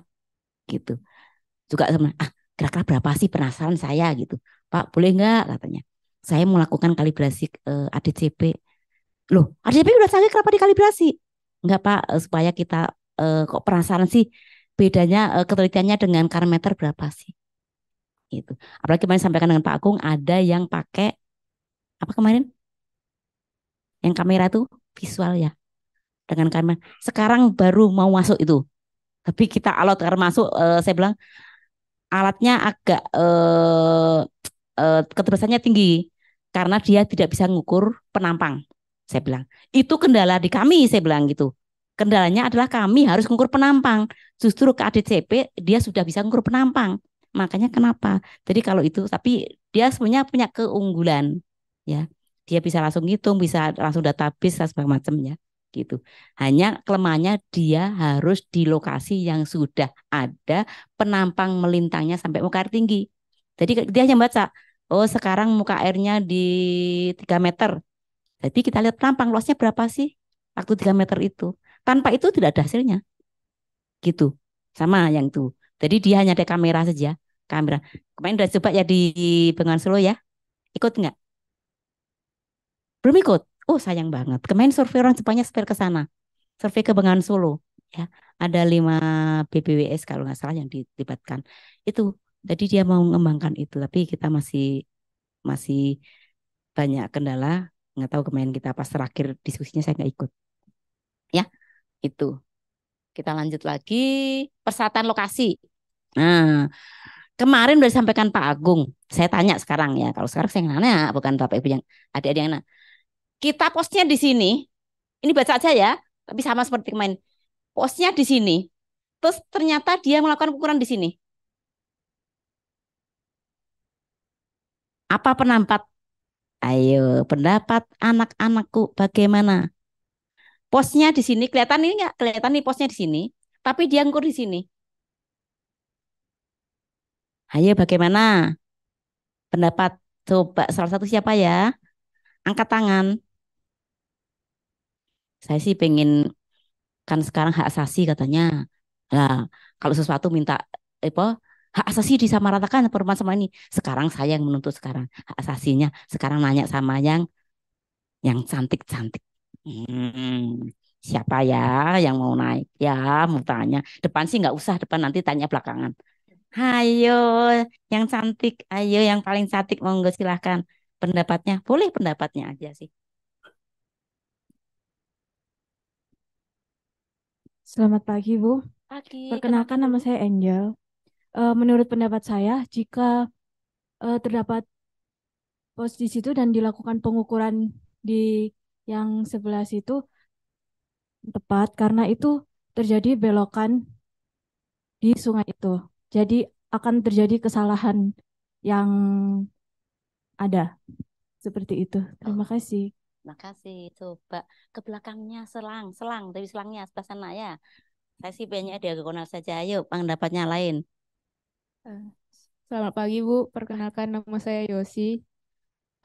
gitu juga sama ah kira-kira berapa sih penasaran saya gitu Pak boleh nggak katanya saya melakukan kalibrasi uh, eh, ADCP. Loh, ADCP udah sange kenapa dikalibrasi? Enggak Pak, eh, supaya kita uh, kok penasaran sih bedanya uh, ketelitiannya dengan karmeter berapa sih? itu Apalagi kemarin sampaikan dengan Pak Agung ada yang pakai apa kemarin? Yang kamera tuh visual ya. Dengan kamera. Sekarang baru mau masuk itu. Tapi kita alat karena masuk uh, saya bilang alatnya agak uh, uh, eh, ketebasannya tinggi karena dia tidak bisa mengukur penampang. Saya bilang, itu kendala di kami, saya bilang gitu. Kendalanya adalah kami harus mengukur penampang. Justru ke ADCP dia sudah bisa mengukur penampang. Makanya kenapa? Jadi kalau itu tapi dia sebenarnya punya keunggulan ya. Dia bisa langsung hitung, bisa langsung database dan segala macamnya gitu. Hanya kelemahannya dia harus di lokasi yang sudah ada penampang melintangnya sampai muka tertinggi. tinggi. Jadi dia hanya baca, oh sekarang muka airnya di 3 meter. Jadi kita lihat tampang luasnya berapa sih waktu 3 meter itu. Tanpa itu tidak ada hasilnya. Gitu. Sama yang itu. Jadi dia hanya ada kamera saja. Kamera. Kemarin udah coba ya di Bengawan Solo ya. Ikut nggak? Belum ikut. Oh sayang banget. Kemarin survei orang Jepangnya sepir ke sana. Survei ke Bengawan Solo. Ya, ada lima BBWS kalau nggak salah yang dilibatkan. Itu jadi dia mau mengembangkan itu tapi kita masih masih banyak kendala nggak tahu kemarin kita pas terakhir diskusinya saya nggak ikut ya itu kita lanjut lagi persatuan lokasi nah kemarin udah disampaikan Pak Agung saya tanya sekarang ya kalau sekarang saya nanya bukan Bapak Ibu yang ada-ada yang nanya. kita posnya di sini ini baca aja ya tapi sama seperti kemarin posnya di sini terus ternyata dia melakukan ukuran di sini Apa pendapat? Ayo, pendapat anak-anakku bagaimana? Posnya di sini kelihatan ini nggak? Kelihatan nih posnya di sini, tapi dia ngukur di sini. Ayo bagaimana? Pendapat coba salah satu siapa ya? Angkat tangan. Saya sih pengen kan sekarang hak asasi katanya. Nah, kalau sesuatu minta apa hak asasi disamaratakan perempuan sama ini. Sekarang saya yang menuntut sekarang hak asasinya. Sekarang nanya sama yang yang cantik-cantik. Hmm, siapa ya yang mau naik ya mau tanya depan sih nggak usah depan nanti tanya belakangan ayo yang cantik ayo yang paling cantik monggo silahkan pendapatnya boleh pendapatnya aja sih Selamat pagi Bu. Pagi. Perkenalkan nama saya Angel uh, menurut pendapat saya jika uh, terdapat pos di situ dan dilakukan pengukuran di yang sebelah situ tepat karena itu terjadi belokan di sungai itu. Jadi akan terjadi kesalahan yang ada. Seperti itu. Terima oh. kasih. Terima kasih. Coba ke belakangnya selang, selang, tapi selangnya sebelah sana ya. Saya sih banyak diagonal saja. Ayo pendapatnya lain. Eh, selamat pagi Bu, perkenalkan nama saya Yosi.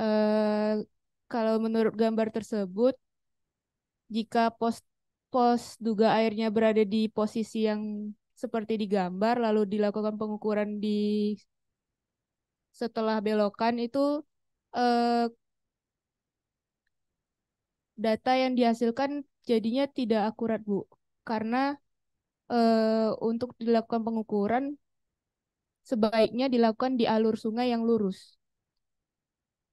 Uh, kalau menurut gambar tersebut, jika pos pos duga airnya berada di posisi yang seperti di gambar, lalu dilakukan pengukuran di setelah belokan itu uh, data yang dihasilkan jadinya tidak akurat Bu, karena uh, untuk dilakukan pengukuran sebaiknya dilakukan di alur sungai yang lurus.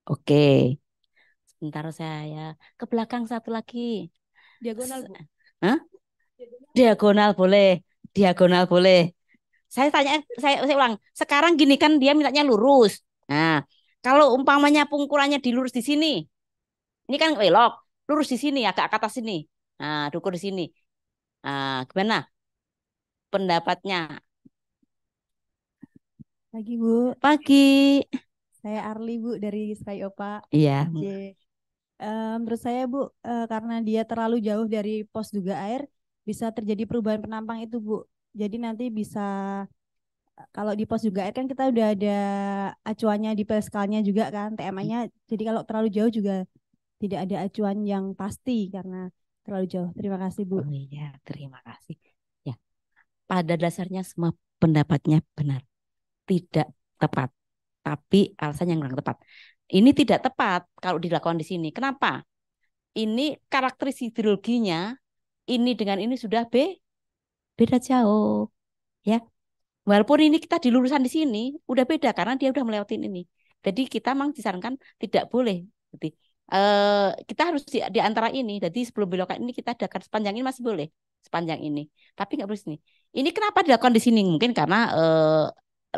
Oke. Sebentar saya ya. ke belakang satu lagi. Diagonal, Bu. Hah? Diagonal, Diagonal boleh. Diagonal boleh. Saya tanya saya saya ulang. Sekarang gini kan dia mintanya lurus. Nah, kalau umpamanya pungkurannya dilurus di sini. Ini kan belok. Lurus di sini agak ke atas sini. Nah, dukur di sini. Nah, gimana? Pendapatnya Pagi Bu. Pagi. Saya Arli Bu dari Sky Opa. Iya. Yeah. Um, menurut saya Bu, uh, karena dia terlalu jauh dari pos juga air, bisa terjadi perubahan penampang itu Bu. Jadi nanti bisa eh, kalau di pos juga air kan kita udah ada acuannya di peskalnya juga kan TMA-nya. Jadi kalau terlalu jauh juga tidak ada acuan yang pasti karena terlalu jauh. Terima kasih Bu. Oh iya, terima kasih. Ya. Pada dasarnya semua pendapatnya benar tidak tepat, tapi alasan yang kurang tepat. Ini tidak tepat kalau dilakukan di sini. Kenapa? Ini karakteristik hidrologinya ini dengan ini sudah B beda jauh. Ya. Walaupun ini kita di lulusan di sini udah beda karena dia udah melewatin ini. Jadi kita memang disarankan tidak boleh. Jadi, eh, kita harus di, di antara ini. Jadi sebelum belokan ini kita ada sepanjang ini masih boleh sepanjang ini. Tapi nggak boleh sini. Ini kenapa dilakukan di sini? Mungkin karena eh,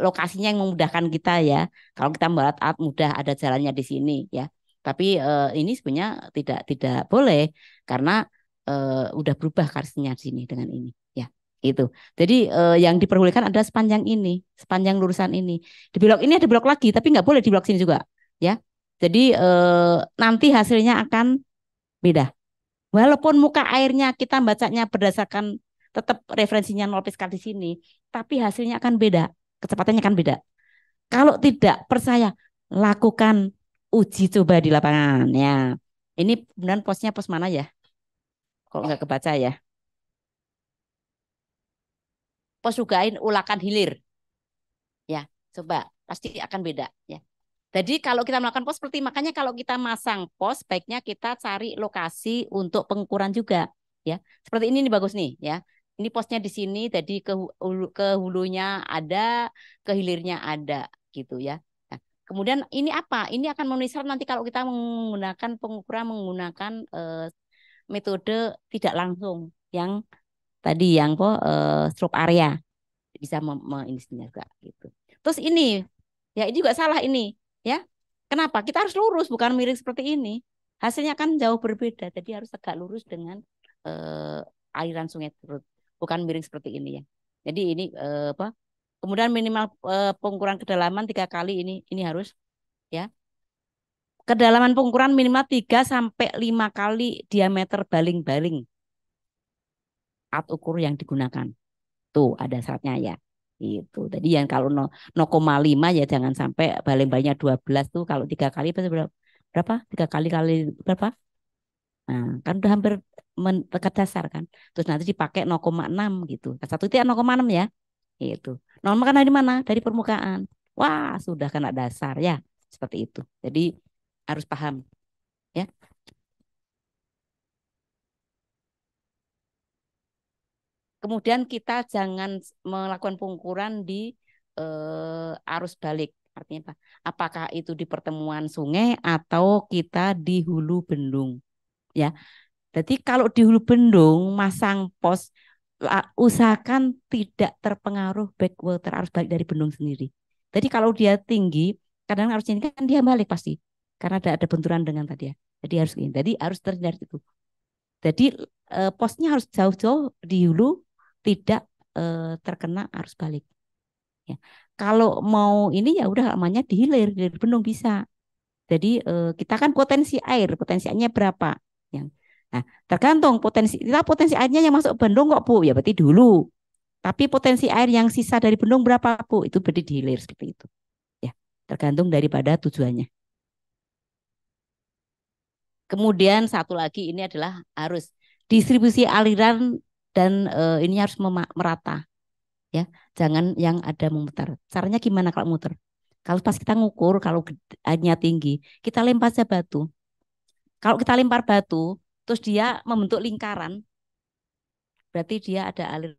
lokasinya yang memudahkan kita ya. Kalau kita melihat alat mudah ada jalannya di sini ya. Tapi eh, ini sebenarnya tidak tidak boleh karena eh, udah berubah karsinya di sini dengan ini ya. Itu. Jadi eh, yang diperbolehkan ada sepanjang ini, sepanjang lurusan ini. Di blok ini ada blok lagi, tapi nggak boleh di blok sini juga ya. Jadi eh, nanti hasilnya akan beda. Walaupun muka airnya kita bacanya berdasarkan tetap referensinya nol fiskal di sini, tapi hasilnya akan beda kecepatannya kan beda. Kalau tidak percaya, lakukan uji coba di lapangan ya. Ini kemudian posnya pos mana ya? Kalau nggak kebaca ya. Pos ugain ulakan hilir. Ya, coba pasti akan beda ya. Jadi kalau kita melakukan pos seperti makanya kalau kita masang pos baiknya kita cari lokasi untuk pengukuran juga ya. Seperti ini nih bagus nih ya ini posnya di sini jadi ke ke hulunya ada ke hilirnya ada gitu ya nah, kemudian ini apa ini akan memenuhi nanti kalau kita menggunakan pengukuran menggunakan eh, metode tidak langsung yang tadi yang po eh, stroke area bisa menginisinya juga gitu terus ini ya ini juga salah ini ya kenapa kita harus lurus bukan miring seperti ini hasilnya kan jauh berbeda jadi harus tegak lurus dengan eh, aliran sungai turut bukan miring seperti ini ya. Jadi ini eh, apa? Kemudian minimal eh, pengukuran kedalaman tiga kali ini ini harus ya. Kedalaman pengukuran minimal 3 sampai 5 kali diameter baling-baling alat ukur yang digunakan. Tuh ada syaratnya ya. Itu. Tadi yang kalau 0,5 ya jangan sampai baling-balingnya 12 tuh kalau tiga kali Berapa? Tiga kali kali berapa? Nah, kan udah hampir dekat dasar kan. Terus nanti dipakai 0,6 gitu. Nah, satu titik 0,6 ya. ya. Itu. Normal kan dari mana? Dari permukaan. Wah, sudah kena dasar ya. Seperti itu. Jadi harus paham ya. Kemudian kita jangan melakukan pengukuran di eh, arus balik. Artinya apa? Apakah itu di pertemuan sungai atau kita di hulu bendung? ya. Jadi kalau di Hulu Bendung masang pos usahakan tidak terpengaruh backwater arus balik dari bendung sendiri. Jadi kalau dia tinggi, kadang harus ini kan dia balik pasti karena ada ada benturan dengan tadi ya. Jadi harus ini. Jadi harus terhindar itu. Jadi eh, posnya harus jauh-jauh di hulu tidak eh, terkena arus balik. Ya. Kalau mau ini ya udah namanya di hilir, di bendung bisa. Jadi eh, kita kan potensi air, potensinya berapa? Nah, tergantung potensi kita potensi airnya yang masuk bendung kok Bu, ya berarti dulu. Tapi potensi air yang sisa dari bendung berapa Bu? Itu berarti di dihilir seperti itu. Ya, tergantung daripada tujuannya. Kemudian satu lagi ini adalah arus distribusi aliran dan e, ini harus merata. Ya, jangan yang ada memutar. Caranya gimana kalau muter? Kalau pas kita ngukur kalau airnya tinggi, kita lempar saja batu. Kalau kita lempar batu, terus dia membentuk lingkaran, berarti dia ada alir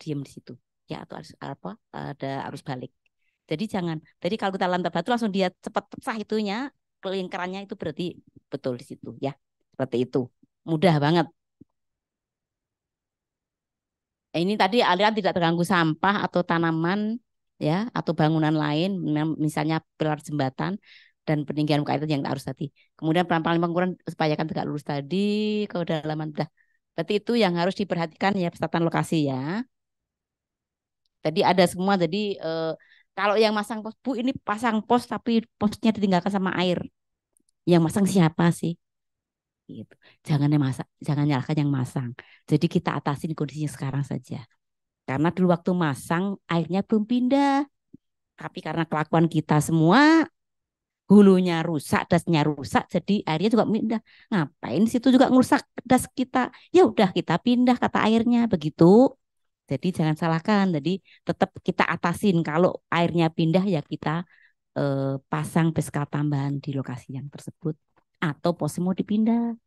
diam di situ, ya atau arus, apa ada arus balik. Jadi jangan, jadi kalau kita lantai batu langsung dia cepat pecah itunya, kelingkarannya itu berarti betul di situ, ya seperti itu. Mudah banget. Ini tadi aliran tidak terganggu sampah atau tanaman ya atau bangunan lain misalnya pilar jembatan dan peninggian muka air yang harus tadi. Kemudian pelan-pelan pengukuran kan tegak lurus tadi ke dalaman dah. Berarti itu yang harus diperhatikan ya peserta lokasi ya. Tadi ada semua jadi eh, kalau yang masang pos bu ini pasang pos tapi posnya ditinggalkan sama air. Yang masang siapa sih? Gitu. Jangan yang masak, jangan nyalakan yang masang. Jadi kita atasi kondisinya sekarang saja. Karena dulu waktu masang airnya belum pindah. Tapi karena kelakuan kita semua hulunya rusak, dasnya rusak, jadi airnya juga pindah. Ngapain situ juga ngerusak das kita? Ya udah kita pindah kata airnya begitu. Jadi jangan salahkan. Jadi tetap kita atasin kalau airnya pindah ya kita eh, pasang peska tambahan di lokasi yang tersebut atau pos mau dipindah.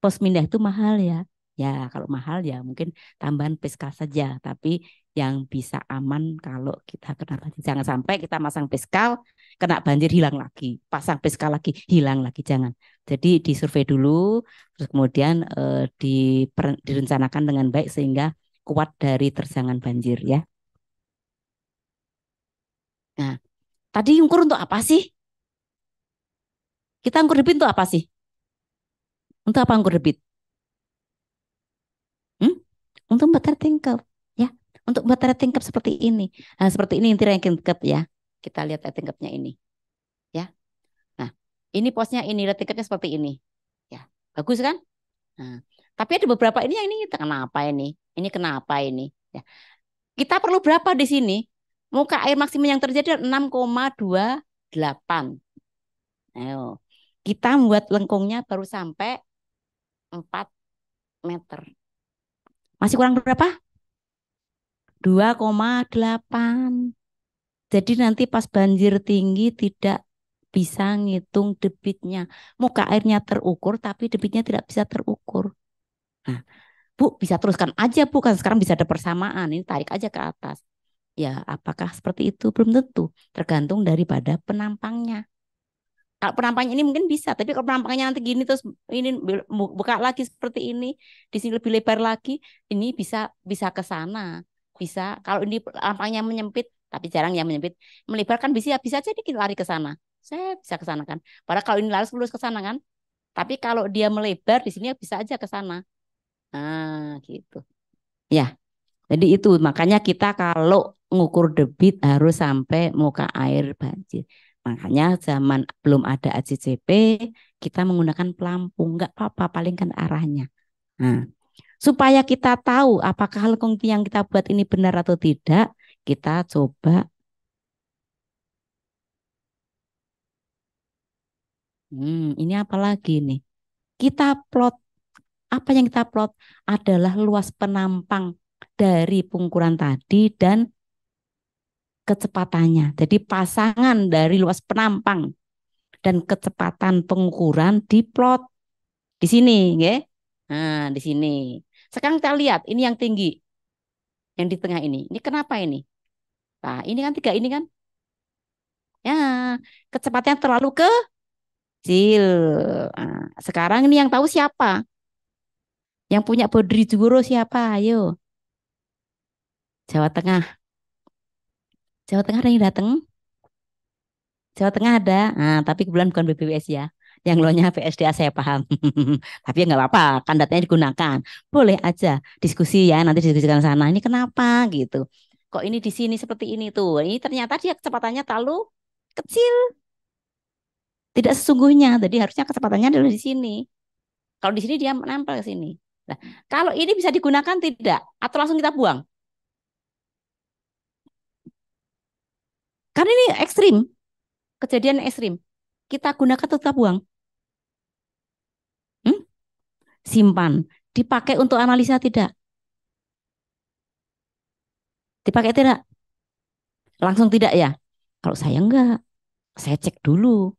Pos pindah itu mahal ya. Ya kalau mahal ya mungkin tambahan peska saja, tapi yang bisa aman kalau kita kena banjir. Jangan sampai kita masang peskal, kena banjir hilang lagi, pasang peskal lagi hilang lagi, jangan. Jadi disurvei dulu, terus kemudian e, eh, di, direncanakan dengan baik sehingga kuat dari terjangan banjir ya. Nah, tadi ngukur untuk apa sih? Kita ngukur debit untuk apa sih? Untuk apa ngukur debit? Hmm? Untuk better think untuk buat rating cup seperti ini. Nah, seperti ini inti rating cup ya. Kita lihat rating ini. Ya. Nah, ini posnya ini rating seperti ini. Ya, bagus kan? Nah, tapi ada beberapa ini yang ini kenapa ini? Ini kenapa ini? Ya. Kita perlu berapa di sini? Muka air maksimum yang terjadi 6,28. Ayo. Kita membuat lengkungnya baru sampai 4 meter. Masih kurang berapa? 2,8. Jadi nanti pas banjir tinggi tidak bisa ngitung debitnya. Muka airnya terukur tapi debitnya tidak bisa terukur. Nah, Bu bisa teruskan aja Bu kan sekarang bisa ada persamaan. Ini tarik aja ke atas. Ya, apakah seperti itu belum tentu, tergantung daripada penampangnya. Kalau penampangnya ini mungkin bisa, tapi kalau penampangnya nanti gini terus ini buka lagi seperti ini, di sini lebih lebar lagi, ini bisa bisa ke sana bisa kalau ini lampangnya menyempit tapi jarang yang menyempit melebar kan bisa bisa jadi kita lari ke sana saya bisa ke sana kan padahal kalau ini lari lurus ke sana kan tapi kalau dia melebar di sini bisa aja ke sana ah gitu ya jadi itu makanya kita kalau ngukur debit harus sampai muka air banjir Makanya zaman belum ada ACCP, kita menggunakan pelampung. Nggak apa-apa, paling kan arahnya. Nah, supaya kita tahu apakah lengkung yang kita buat ini benar atau tidak, kita coba Hmm, ini apa lagi nih? Kita plot apa yang kita plot adalah luas penampang dari pengukuran tadi dan kecepatannya. Jadi pasangan dari luas penampang dan kecepatan pengukuran diplot di sini, ya. Nah, di sini. Sekarang kita lihat ini yang tinggi. Yang di tengah ini. Ini kenapa ini? Nah, ini kan tiga ini kan. Ya, kecepatan terlalu kecil. Nah, sekarang ini yang tahu siapa? Yang punya Bodri juru siapa? Ayo. Jawa Tengah. Jawa Tengah ada yang datang? Jawa Tengah ada, nah, tapi kebetulan bukan BPWS ya yang nya PSDA saya paham. [laughs] Tapi ya nggak apa-apa, kan datanya digunakan. Boleh aja diskusi ya, nanti diskusikan sana. Ini kenapa gitu? Kok ini di sini seperti ini tuh? Ini ternyata dia kecepatannya terlalu kecil. Tidak sesungguhnya, jadi harusnya kecepatannya dulu di sini. Kalau di sini dia menempel ke sini. Nah, kalau ini bisa digunakan tidak? Atau langsung kita buang? Karena ini ekstrim, kejadian ekstrim. Kita gunakan atau kita buang? simpan. Dipakai untuk analisa tidak? Dipakai tidak? Langsung tidak ya? Kalau saya enggak, saya cek dulu.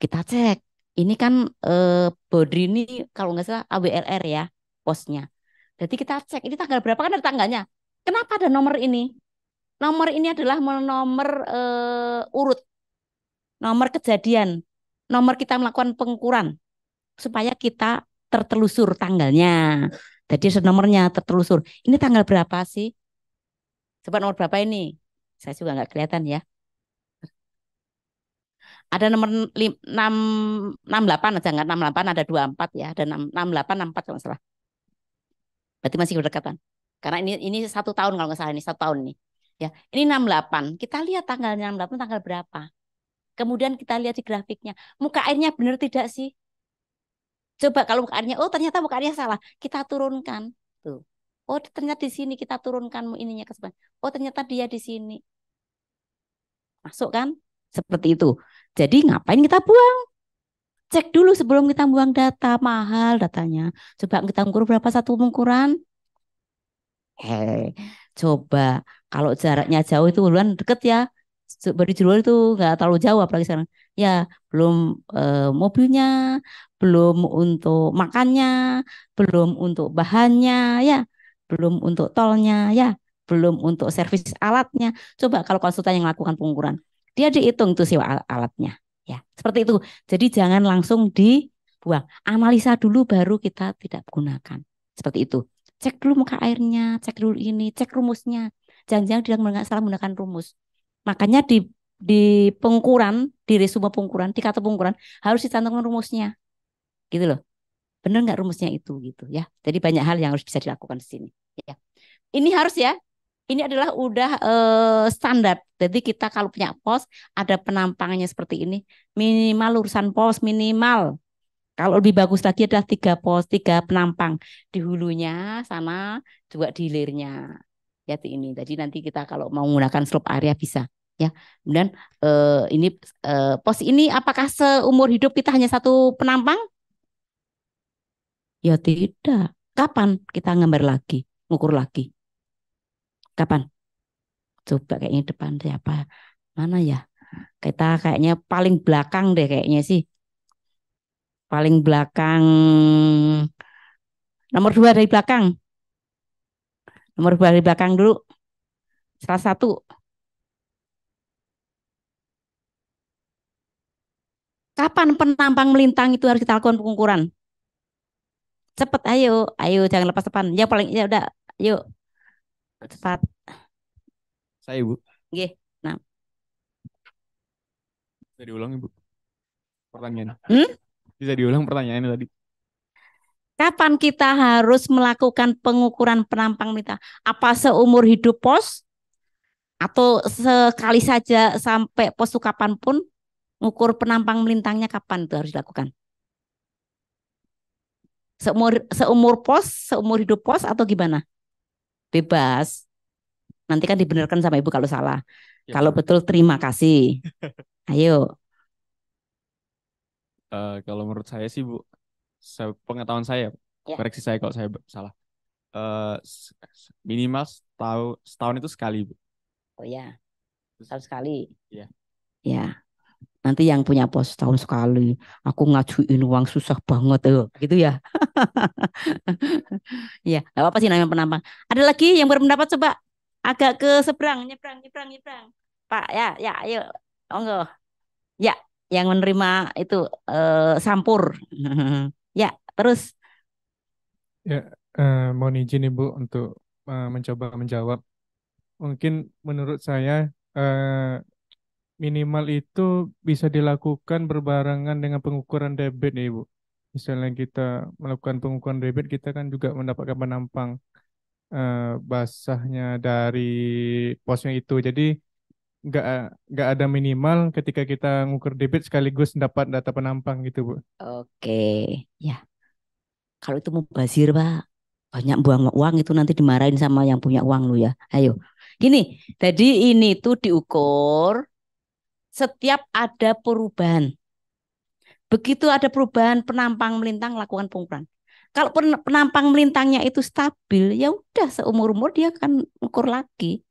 Kita cek. Ini kan eh, body ini kalau nggak salah ABLR ya posnya. Jadi kita cek ini tanggal berapa kan ada tanggalnya. Kenapa ada nomor ini? Nomor ini adalah nomor eh, urut, nomor kejadian, nomor kita melakukan pengukuran supaya kita tertelusur tanggalnya. Jadi nomornya tertelusur. Ini tanggal berapa sih? Coba nomor berapa ini? Saya juga nggak kelihatan ya. Ada nomor 668 68 aja, nggak 68, ada 24 ya. Ada 68, 64 kalau salah. Berarti masih berdekatan. Karena ini ini satu tahun kalau nggak salah, ini satu tahun nih. Ya, ini 68. Kita lihat tanggalnya 68 tanggal berapa. Kemudian kita lihat di grafiknya. Muka airnya benar tidak sih? Coba kalau bukannya oh ternyata bukannya salah, kita turunkan. Tuh. Oh ternyata di sini kita turunkan ininya ke sebelah. Oh ternyata dia di sini. Masuk kan? Seperti itu. Jadi ngapain kita buang? Cek dulu sebelum kita buang data, mahal datanya. Coba kita ukur berapa satu pengukuran? hei coba kalau jaraknya jauh itu bulan deket ya. Baru jual itu nggak terlalu jauh apalagi sekarang. Ya, belum e, mobilnya, belum untuk makannya, belum untuk bahannya, ya, belum untuk tolnya, ya, belum untuk servis alatnya. Coba kalau konsultan yang melakukan pengukuran, dia dihitung tuh sewa alatnya, ya, seperti itu. Jadi jangan langsung dibuang, analisa dulu baru kita tidak gunakan, seperti itu. Cek dulu muka airnya, cek dulu ini, cek rumusnya. Jangan-jangan dia salah menggunakan rumus. Makanya di di pengukuran, di resume pengukuran, di kata pengukuran harus dicantumkan rumusnya gitu loh benar nggak rumusnya itu gitu ya jadi banyak hal yang harus bisa dilakukan di sini ya ini harus ya ini adalah udah uh, standar jadi kita kalau punya pos ada penampangannya seperti ini minimal urusan pos minimal kalau lebih bagus lagi adalah tiga pos tiga penampang di hulunya sama juga di hilirnya ya ini jadi nanti kita kalau mau menggunakan slope area bisa ya. Kemudian eh, ini uh, pos ini apakah seumur hidup kita hanya satu penampang? Ya tidak. Kapan kita ngembar lagi, ngukur lagi? Kapan? Coba kayaknya depan siapa? Mana ya? Kita kayaknya paling belakang deh kayaknya sih. Paling belakang nomor dua dari belakang. Nomor dua dari belakang dulu. Salah satu. Kapan penampang melintang itu harus kita lakukan pengukuran? cepet ayo ayo jangan lepas depan yang paling ya udah yuk cepat saya ibu oke nah bisa diulang ibu pertanyaan hmm? bisa diulang pertanyaannya tadi kapan kita harus melakukan pengukuran penampang kita apa seumur hidup pos atau sekali saja sampai pos kapan pun ukur penampang melintangnya kapan itu harus dilakukan Seumur seumur pos, seumur hidup pos atau gimana? Bebas. Nanti kan dibenarkan sama ibu kalau salah. Ya. Kalau betul terima kasih. [laughs] Ayo. Uh, kalau menurut saya sih bu, pengetahuan saya, ya. koreksi saya kalau saya salah. Uh, minimal setahun, setahun itu sekali bu. Oh ya, setahun sekali. Iya. Ya. Nanti yang punya pos tahun sekali, aku ngajuin uang susah banget, tuh eh. gitu ya. [laughs] ya, nggak apa-apa sih namanya penampang. Ada lagi yang berpendapat coba agak ke seberang, nyebrang, nyebrang, nyebrang. Pak, ya, ya, ayo, onggoh, Ya, yang menerima itu uh, sampur. [laughs] ya, terus. Ya, uh, mohon izin ibu untuk uh, mencoba menjawab. Mungkin menurut saya uh, minimal itu bisa dilakukan berbarengan dengan pengukuran debit nih Ibu. Misalnya kita melakukan pengukuran debit, kita kan juga mendapatkan penampang uh, basahnya dari posnya itu. Jadi nggak nggak ada minimal ketika kita ngukur debit sekaligus dapat data penampang gitu bu. Oke, ya. Kalau itu mau pak, banyak buang uang itu nanti dimarahin sama yang punya uang lu ya. Ayo, gini. Jadi ini tuh diukur setiap ada perubahan. Begitu ada perubahan penampang melintang lakukan pengukuran. Kalau penampang melintangnya itu stabil, ya udah seumur-umur dia akan ukur lagi.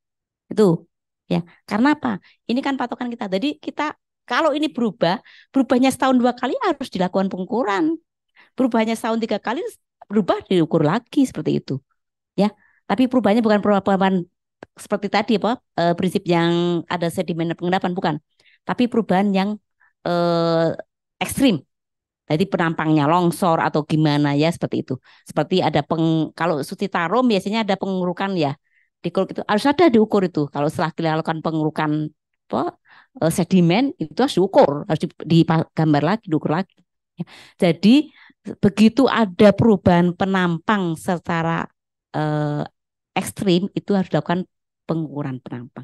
Itu ya. Karena apa? Ini kan patokan kita. Jadi kita kalau ini berubah, berubahnya setahun dua kali ya harus dilakukan pengukuran. Berubahnya setahun tiga kali berubah diukur lagi seperti itu. Ya, tapi perubahannya bukan perubahan seperti tadi apa eh, prinsip yang ada sedimen pengendapan bukan tapi perubahan yang eh, ekstrim. Jadi penampangnya longsor atau gimana ya seperti itu. Seperti ada peng kalau suci tarum biasanya ada pengurukan ya. Di itu harus ada diukur itu. Kalau setelah dilakukan pengurukan apa, eh, sedimen itu harus diukur, harus gambar lagi, diukur lagi. Jadi begitu ada perubahan penampang secara eh, ekstrim itu harus dilakukan pengukuran penampang.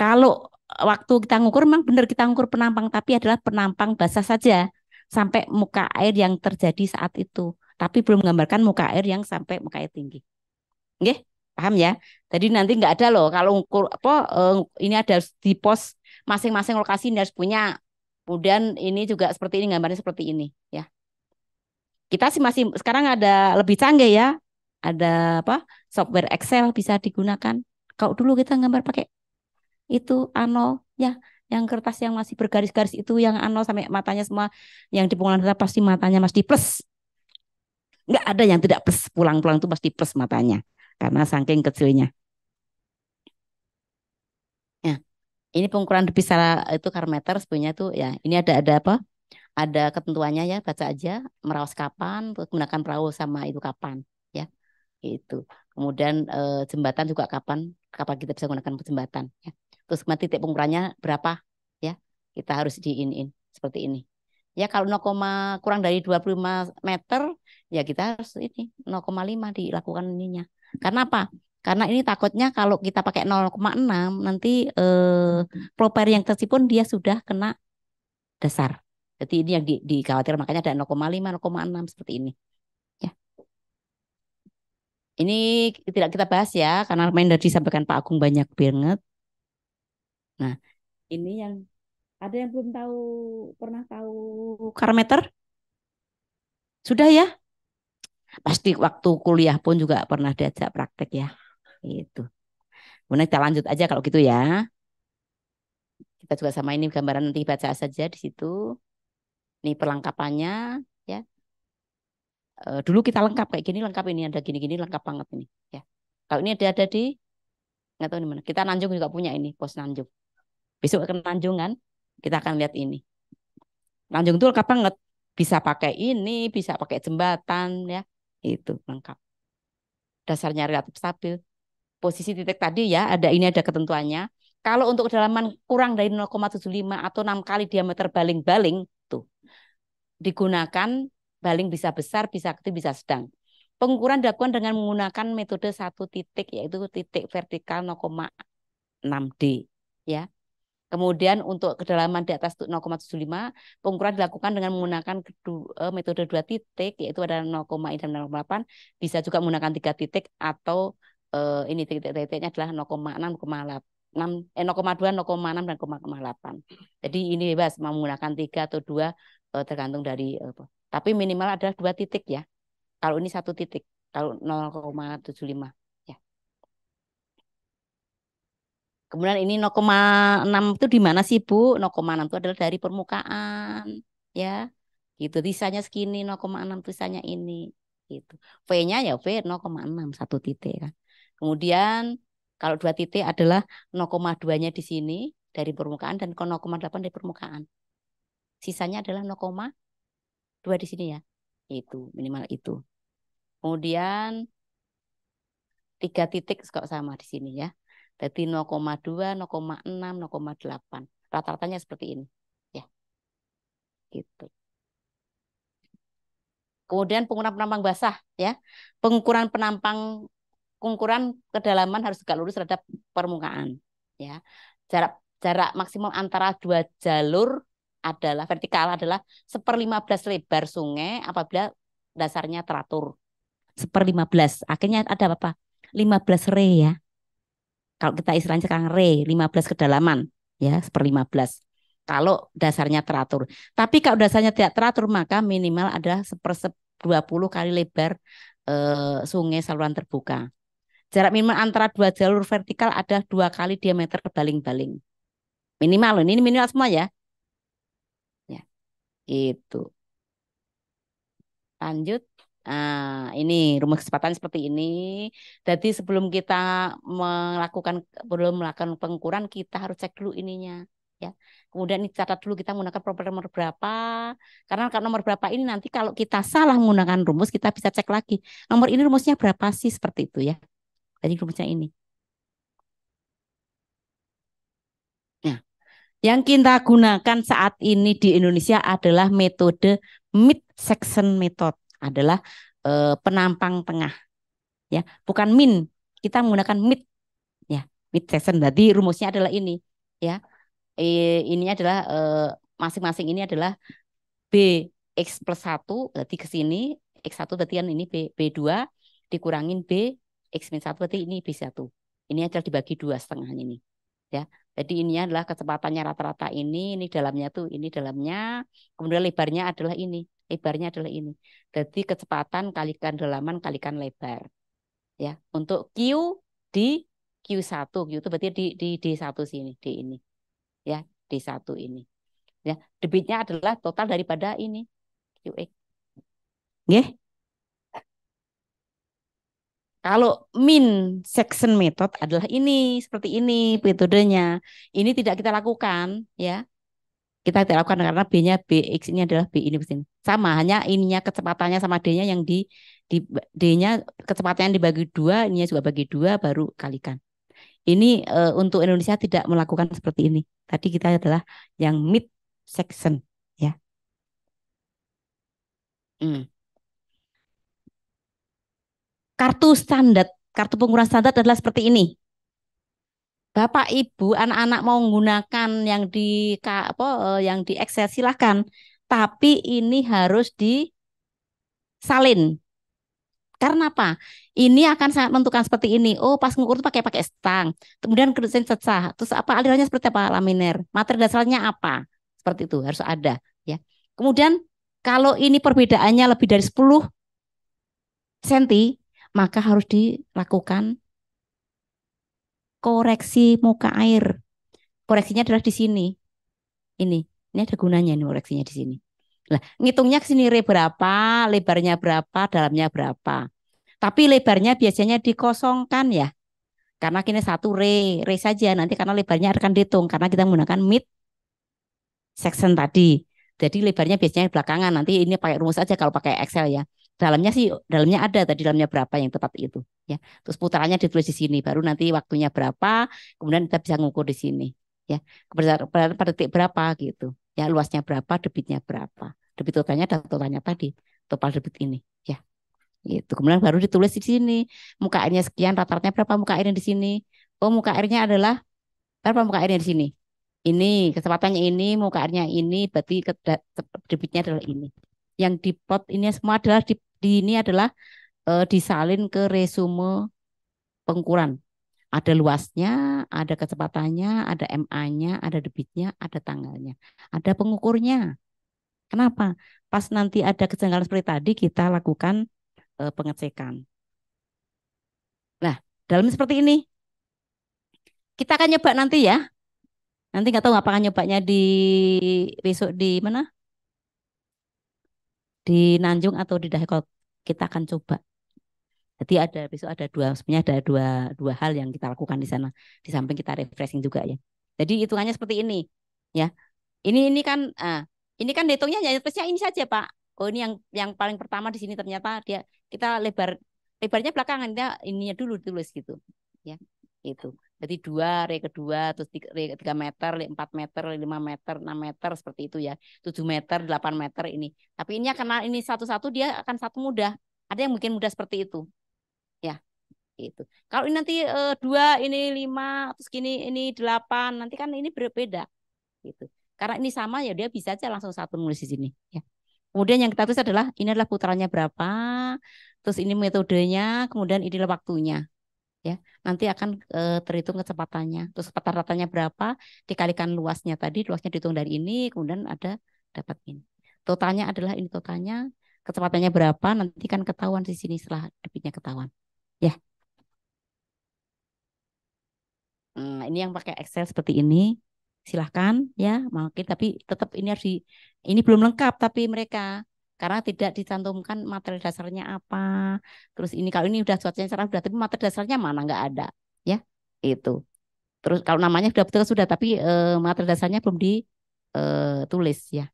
Kalau waktu kita ngukur memang benar kita ngukur penampang tapi adalah penampang basah saja sampai muka air yang terjadi saat itu tapi belum menggambarkan muka air yang sampai muka air tinggi. Oke, paham ya? Jadi nanti nggak ada loh kalau ngukur apa eh, ini ada di pos masing-masing lokasi ini harus punya. Kemudian ini juga seperti ini gambarnya seperti ini ya. Kita sih masih sekarang ada lebih canggih ya. Ada apa? Software Excel bisa digunakan. Kalau dulu kita gambar pakai itu ano ya yang kertas yang masih bergaris-garis itu yang ano sampai matanya semua yang di pengolahan kita pasti matanya masih plus nggak ada yang tidak plus pulang-pulang itu pasti plus matanya karena saking kecilnya ya ini pengukuran pisara itu karmeter sebenarnya tuh ya ini ada ada apa ada ketentuannya ya baca aja merawas kapan menggunakan perahu sama itu kapan ya itu kemudian eh, jembatan juga kapan kapan kita bisa menggunakan jembatan ya terus kemudian titik pengukurannya berapa ya kita harus diin-in seperti ini ya kalau 0, kurang dari 25 meter ya kita harus ini 0,5 dilakukan ininya karena apa karena ini takutnya kalau kita pakai 0,6 nanti eh, proper yang pun dia sudah kena dasar jadi ini yang di, dikhawatir makanya ada 0,5 0,6 seperti ini ya ini tidak kita bahas ya karena main dari sampaikan Pak Agung banyak banget Nah, ini yang ada yang belum tahu pernah tahu karmeter? Sudah ya? Pasti waktu kuliah pun juga pernah diajak praktek ya. Itu. Kemudian kita lanjut aja kalau gitu ya. Kita juga sama ini gambaran nanti baca saja di situ. Ini perlengkapannya ya. E, dulu kita lengkap kayak gini lengkap ini ada gini-gini lengkap banget ini ya. Kalau ini ada ada di nggak tahu di mana. Kita Nanjung juga punya ini pos Nanjung. Besok ke Tanjungan kita akan lihat ini. Tanjung itu lengkap banget. Bisa pakai ini, bisa pakai jembatan ya. Itu lengkap. Dasarnya relatif stabil. Posisi titik tadi ya, ada ini ada ketentuannya. Kalau untuk kedalaman kurang dari 0,75 atau 6 kali diameter baling-baling, tuh digunakan baling bisa besar, bisa kecil, bisa sedang. Pengukuran dilakukan dengan menggunakan metode satu titik, yaitu titik vertikal 0,6D. Ya, Kemudian untuk kedalaman di atas 0,75, pengukuran dilakukan dengan menggunakan kedua, eh, metode dua titik, yaitu ada 0,8 dan 0,8. Bisa juga menggunakan tiga titik atau eh, ini titik-titiknya adalah 0,6, 0,8. Eh, 0,2, 0,6, dan 0,8. Jadi ini bebas menggunakan tiga atau dua eh, tergantung dari eh, tapi minimal adalah dua titik ya. Kalau ini satu titik, kalau 0,75. Kemudian ini 0,6 itu di mana sih Bu? 0,6 itu adalah dari permukaan ya. Gitu sisanya segini 0,6 sisanya ini gitu. V-nya ya V 0,6 satu titik kan. Kemudian kalau dua titik adalah 0,2-nya di sini dari permukaan dan 0,8 dari permukaan. Sisanya adalah 0,2 di sini ya. Itu minimal itu. Kemudian tiga titik kok sama di sini ya. Jadi 0,2, 0,6, 0,8. Rata-ratanya seperti ini. Ya. Gitu. Kemudian pengukuran penampang basah ya. Pengukuran penampang pengukuran kedalaman harus tegak lurus terhadap permukaan ya. Jarak jarak maksimum antara dua jalur adalah vertikal adalah seperlima belas lebar sungai apabila dasarnya teratur. Seperlima belas. Akhirnya ada apa? 15 re ya kalau kita istilahnya sekarang re 15 kedalaman ya seper 15 kalau dasarnya teratur. Tapi kalau dasarnya tidak teratur maka minimal ada seper 20 kali lebar e, sungai saluran terbuka. Jarak minimal antara dua jalur vertikal ada dua kali diameter kebaling baling Minimal ini minimal semua ya. Ya, gitu. Lanjut. Nah, ini rumah kesempatan seperti ini. Jadi sebelum kita melakukan belum melakukan pengukuran, kita harus cek dulu ininya ya. Kemudian ini catat dulu kita menggunakan proper nomor berapa. Karena kalau nomor berapa ini nanti kalau kita salah menggunakan rumus, kita bisa cek lagi. Nomor ini rumusnya berapa sih seperti itu ya. Jadi rumusnya ini. Nah, yang kita gunakan saat ini di Indonesia adalah metode mid section method adalah eh, penampang tengah. Ya, bukan min. Kita menggunakan mid. Ya, mid season. Jadi rumusnya adalah ini. Ya, e, ini adalah eh, masing-masing ini adalah b x plus satu berarti ke sini x 1 berarti kan ini b b 2 dikurangin b x minus satu berarti ini b 1 Ini adalah dibagi dua setengahnya ini. Ya, jadi ini adalah kecepatannya rata-rata ini, ini dalamnya tuh, ini dalamnya, kemudian lebarnya adalah ini, lebarnya adalah ini. Jadi kecepatan kalikan dalaman kalikan lebar. Ya, untuk Q di Q1, Q itu berarti di di D1 sini, D ini. Ya, D1 ini. Ya, debitnya adalah total daripada ini QX. Nggih. Kalau min section method adalah ini, seperti ini metodenya. Ini tidak kita lakukan ya. Kita tidak lakukan karena B-nya BX ini adalah B ini mesin Sama hanya ininya kecepatannya sama D-nya yang di, di D-nya kecepatan dibagi dua, ininya juga bagi dua baru kalikan. Ini e, untuk Indonesia tidak melakukan seperti ini. Tadi kita adalah yang mid section ya. Hmm kartu standar, kartu penguras standar adalah seperti ini. Bapak Ibu, anak-anak mau menggunakan yang di apa eh, yang di Excel silakan, tapi ini harus disalin. Karena apa? Ini akan sangat menentukan seperti ini. Oh, pas ngukur itu pakai pakai stang. Kemudian kerusin cecah Terus apa alirannya seperti apa laminer? Materi dasarnya apa? Seperti itu harus ada, ya. Kemudian kalau ini perbedaannya lebih dari 10 senti, maka harus dilakukan koreksi muka air. Koreksinya adalah di sini. Ini, ini ada gunanya ini koreksinya di sini. Nah, ngitungnya ke sini re berapa, lebarnya berapa, dalamnya berapa. Tapi lebarnya biasanya dikosongkan ya. Karena kini satu re, re saja nanti karena lebarnya akan dihitung karena kita menggunakan mid section tadi. Jadi lebarnya biasanya belakangan nanti ini pakai rumus saja kalau pakai Excel ya dalamnya sih dalamnya ada tadi dalamnya berapa yang tepat itu ya terus putarannya ditulis di sini baru nanti waktunya berapa kemudian kita bisa ngukur di sini ya pada, pada titik berapa gitu ya luasnya berapa debitnya berapa debit totalnya ada totalnya tadi total debit ini ya gitu kemudian baru ditulis di sini muka airnya sekian rata-ratanya berapa muka airnya di sini oh muka airnya adalah berapa muka airnya di sini ini kecepatannya ini muka airnya ini berarti debitnya adalah ini yang di pot ini semua adalah di di ini adalah eh, disalin ke resume pengukuran. Ada luasnya, ada kecepatannya, ada MA-nya, ada debitnya, ada tanggalnya, ada pengukurnya. Kenapa? Pas nanti ada kejanggalan seperti tadi kita lakukan eh, pengecekan. Nah, dalam seperti ini kita akan nyoba nanti ya. Nanti nggak tahu apakah nyobanya di besok di mana? di Nanjung atau di Dahekol kita akan coba. Jadi ada besok ada dua sebenarnya ada dua dua hal yang kita lakukan di sana di samping kita refreshing juga ya. Jadi hitungannya seperti ini ya. Ini ini kan uh, ini kan hitungnya hanya ya, ini saja Pak. Oh ini yang yang paling pertama di sini ternyata dia kita lebar lebarnya belakangan dia ininya dulu tulis gitu ya itu. Jadi dua re kedua, terus tiga, re tiga meter, re empat meter, lima meter, enam meter seperti itu ya, tujuh meter, delapan meter ini. Tapi ini akan ini satu-satu dia akan satu mudah. Ada yang mungkin mudah seperti itu, ya itu. Kalau ini nanti e, dua, ini lima, terus gini ini delapan, nanti kan ini berbeda, gitu. Karena ini sama ya dia bisa aja langsung satu nulis di sini, ya. Kemudian yang kita tulis adalah ini adalah putarannya berapa, terus ini metodenya, kemudian ini adalah waktunya ya nanti akan e, terhitung kecepatannya terus kecepatan ratanya berapa dikalikan luasnya tadi luasnya dihitung dari ini kemudian ada dapat ini totalnya adalah ini totalnya kecepatannya berapa nanti kan ketahuan di sini setelah debitnya ketahuan ya nah, ini yang pakai Excel seperti ini silahkan ya mungkin, tapi tetap ini harus di, ini belum lengkap tapi mereka karena tidak dicantumkan materi dasarnya apa terus ini kalau ini sudah cuacanya cerah sudah tapi materi dasarnya mana nggak ada ya itu terus kalau namanya sudah betul sudah tapi e, materi dasarnya belum ditulis eh, ya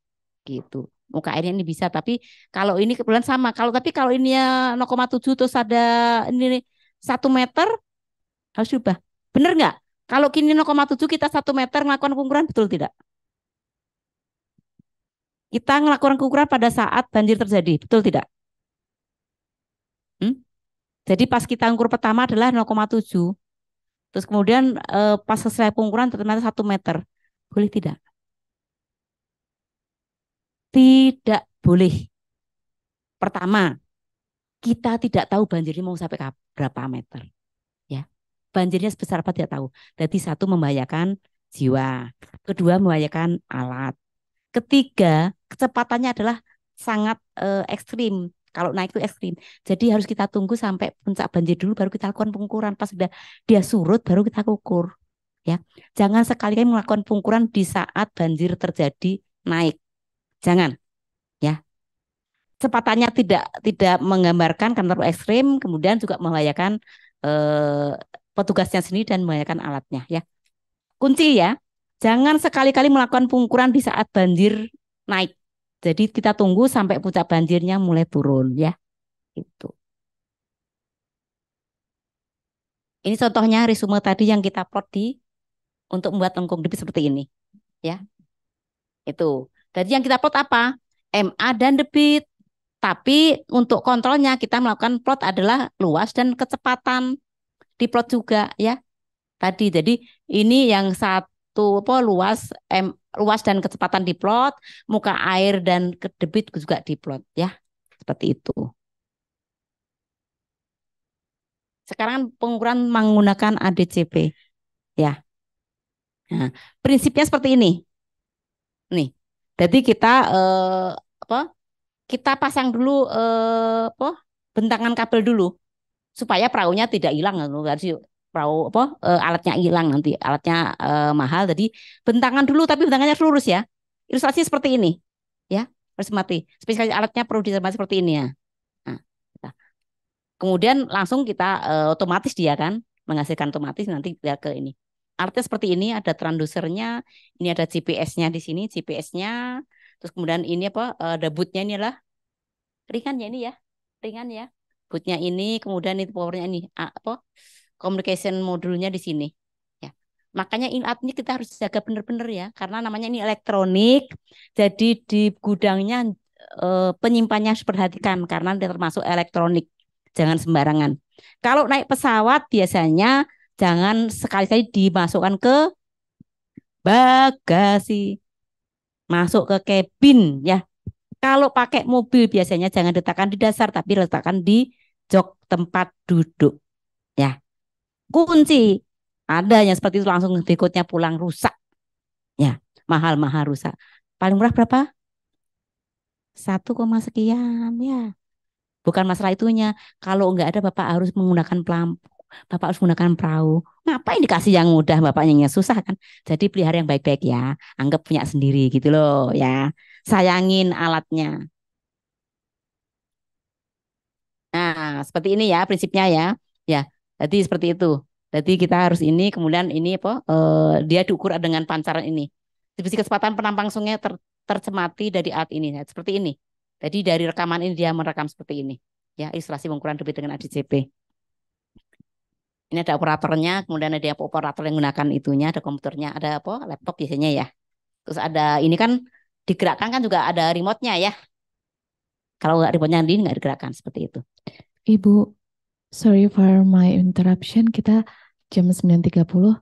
gitu muka airnya ini bisa tapi kalau ini kebetulan sama kalau tapi kalau ini ya 0,7 terus ada ini satu meter harus ubah. bener nggak kalau kini 0,7 kita satu meter melakukan pengukuran betul tidak kita melakukan pengukuran pada saat banjir terjadi, betul tidak? Hmm? Jadi pas kita ukur pertama adalah 0,7. Terus kemudian eh, pas selesai pengukuran ternyata 1 meter. Boleh tidak? Tidak boleh. Pertama, kita tidak tahu banjirnya mau sampai berapa meter. Ya, Banjirnya sebesar apa tidak tahu. Jadi satu membahayakan jiwa. Kedua membahayakan alat. Ketiga, kecepatannya adalah sangat uh, ekstrim. Kalau naik itu ekstrim. Jadi harus kita tunggu sampai puncak banjir dulu baru kita lakukan pengukuran. Pas sudah dia surut baru kita ukur. Ya, jangan sekali-kali melakukan pengukuran di saat banjir terjadi naik. Jangan. Ya. Cepatannya tidak tidak menggambarkan karena terlalu ekstrim, kemudian juga membahayakan eh, petugasnya sendiri dan membahayakan alatnya. Ya, kunci ya Jangan sekali-kali melakukan pengukuran di saat banjir naik. Jadi kita tunggu sampai puncak banjirnya mulai turun ya. Itu. Ini contohnya resume tadi yang kita plot di untuk membuat lengkung debit seperti ini. Ya. Itu. Jadi yang kita plot apa? MA dan debit. Tapi untuk kontrolnya kita melakukan plot adalah luas dan kecepatan. Di plot juga ya. Tadi jadi ini yang saat itu apa luas em, luas dan kecepatan diplot, muka air dan debit juga diplot ya. Seperti itu. Sekarang pengukuran menggunakan ADCP ya. Nah, prinsipnya seperti ini. Nih. Jadi kita eh, apa? Kita pasang dulu eh, apa? bentangan kabel dulu supaya perahunya tidak hilang harus perahu apa uh, alatnya hilang nanti alatnya uh, mahal jadi bentangan dulu tapi bentangannya lurus ya ilustrasi seperti ini ya harus mati spesifikasi alatnya perlu dicermati seperti ini ya nah, kita. kemudian langsung kita uh, otomatis dia kan menghasilkan otomatis nanti dia ke ini alatnya seperti ini ada transducernya ini ada GPS-nya di sini GPS-nya terus kemudian ini apa uh, bootnya ini lah ringan ya ini ya ringan ya bootnya ini kemudian itu powernya ini apa communication modulnya di sini. Ya. Makanya in-app ini kita harus jaga benar-benar ya, karena namanya ini elektronik, jadi di gudangnya e, penyimpannya harus perhatikan karena dia termasuk elektronik, jangan sembarangan. Kalau naik pesawat biasanya jangan sekali-kali dimasukkan ke bagasi, masuk ke kabin ya. Kalau pakai mobil biasanya jangan letakkan di dasar tapi letakkan di jok tempat duduk kunci. Ada yang seperti itu langsung berikutnya pulang rusak. Ya, mahal-mahal rusak. Paling murah berapa? Satu koma sekian ya. Bukan masalah itunya. Kalau nggak ada Bapak harus menggunakan pelampu. Bapak harus menggunakan perahu. Ngapain dikasih yang mudah Bapaknya yang susah kan? Jadi pelihara yang baik-baik ya. Anggap punya sendiri gitu loh ya. Sayangin alatnya. Nah, seperti ini ya prinsipnya ya. Ya, jadi seperti itu. Jadi kita harus ini kemudian ini apa e, dia diukur dengan pancaran ini. Dimensi kecepatan penampang sungai ter, tercemati dari alat ini. ya. seperti ini. Jadi dari rekaman ini dia merekam seperti ini. Ya, ilustrasi pengukuran debit dengan ADCP. Ini ada operatornya, kemudian ada operator yang menggunakan itunya, ada komputernya, ada apa? laptop biasanya ya. Terus ada ini kan digerakkan kan juga ada remote-nya ya. Kalau nggak remote-nya ini nggak digerakkan seperti itu. Ibu, Sorry for my interruption. Kita jam 9.30 uh,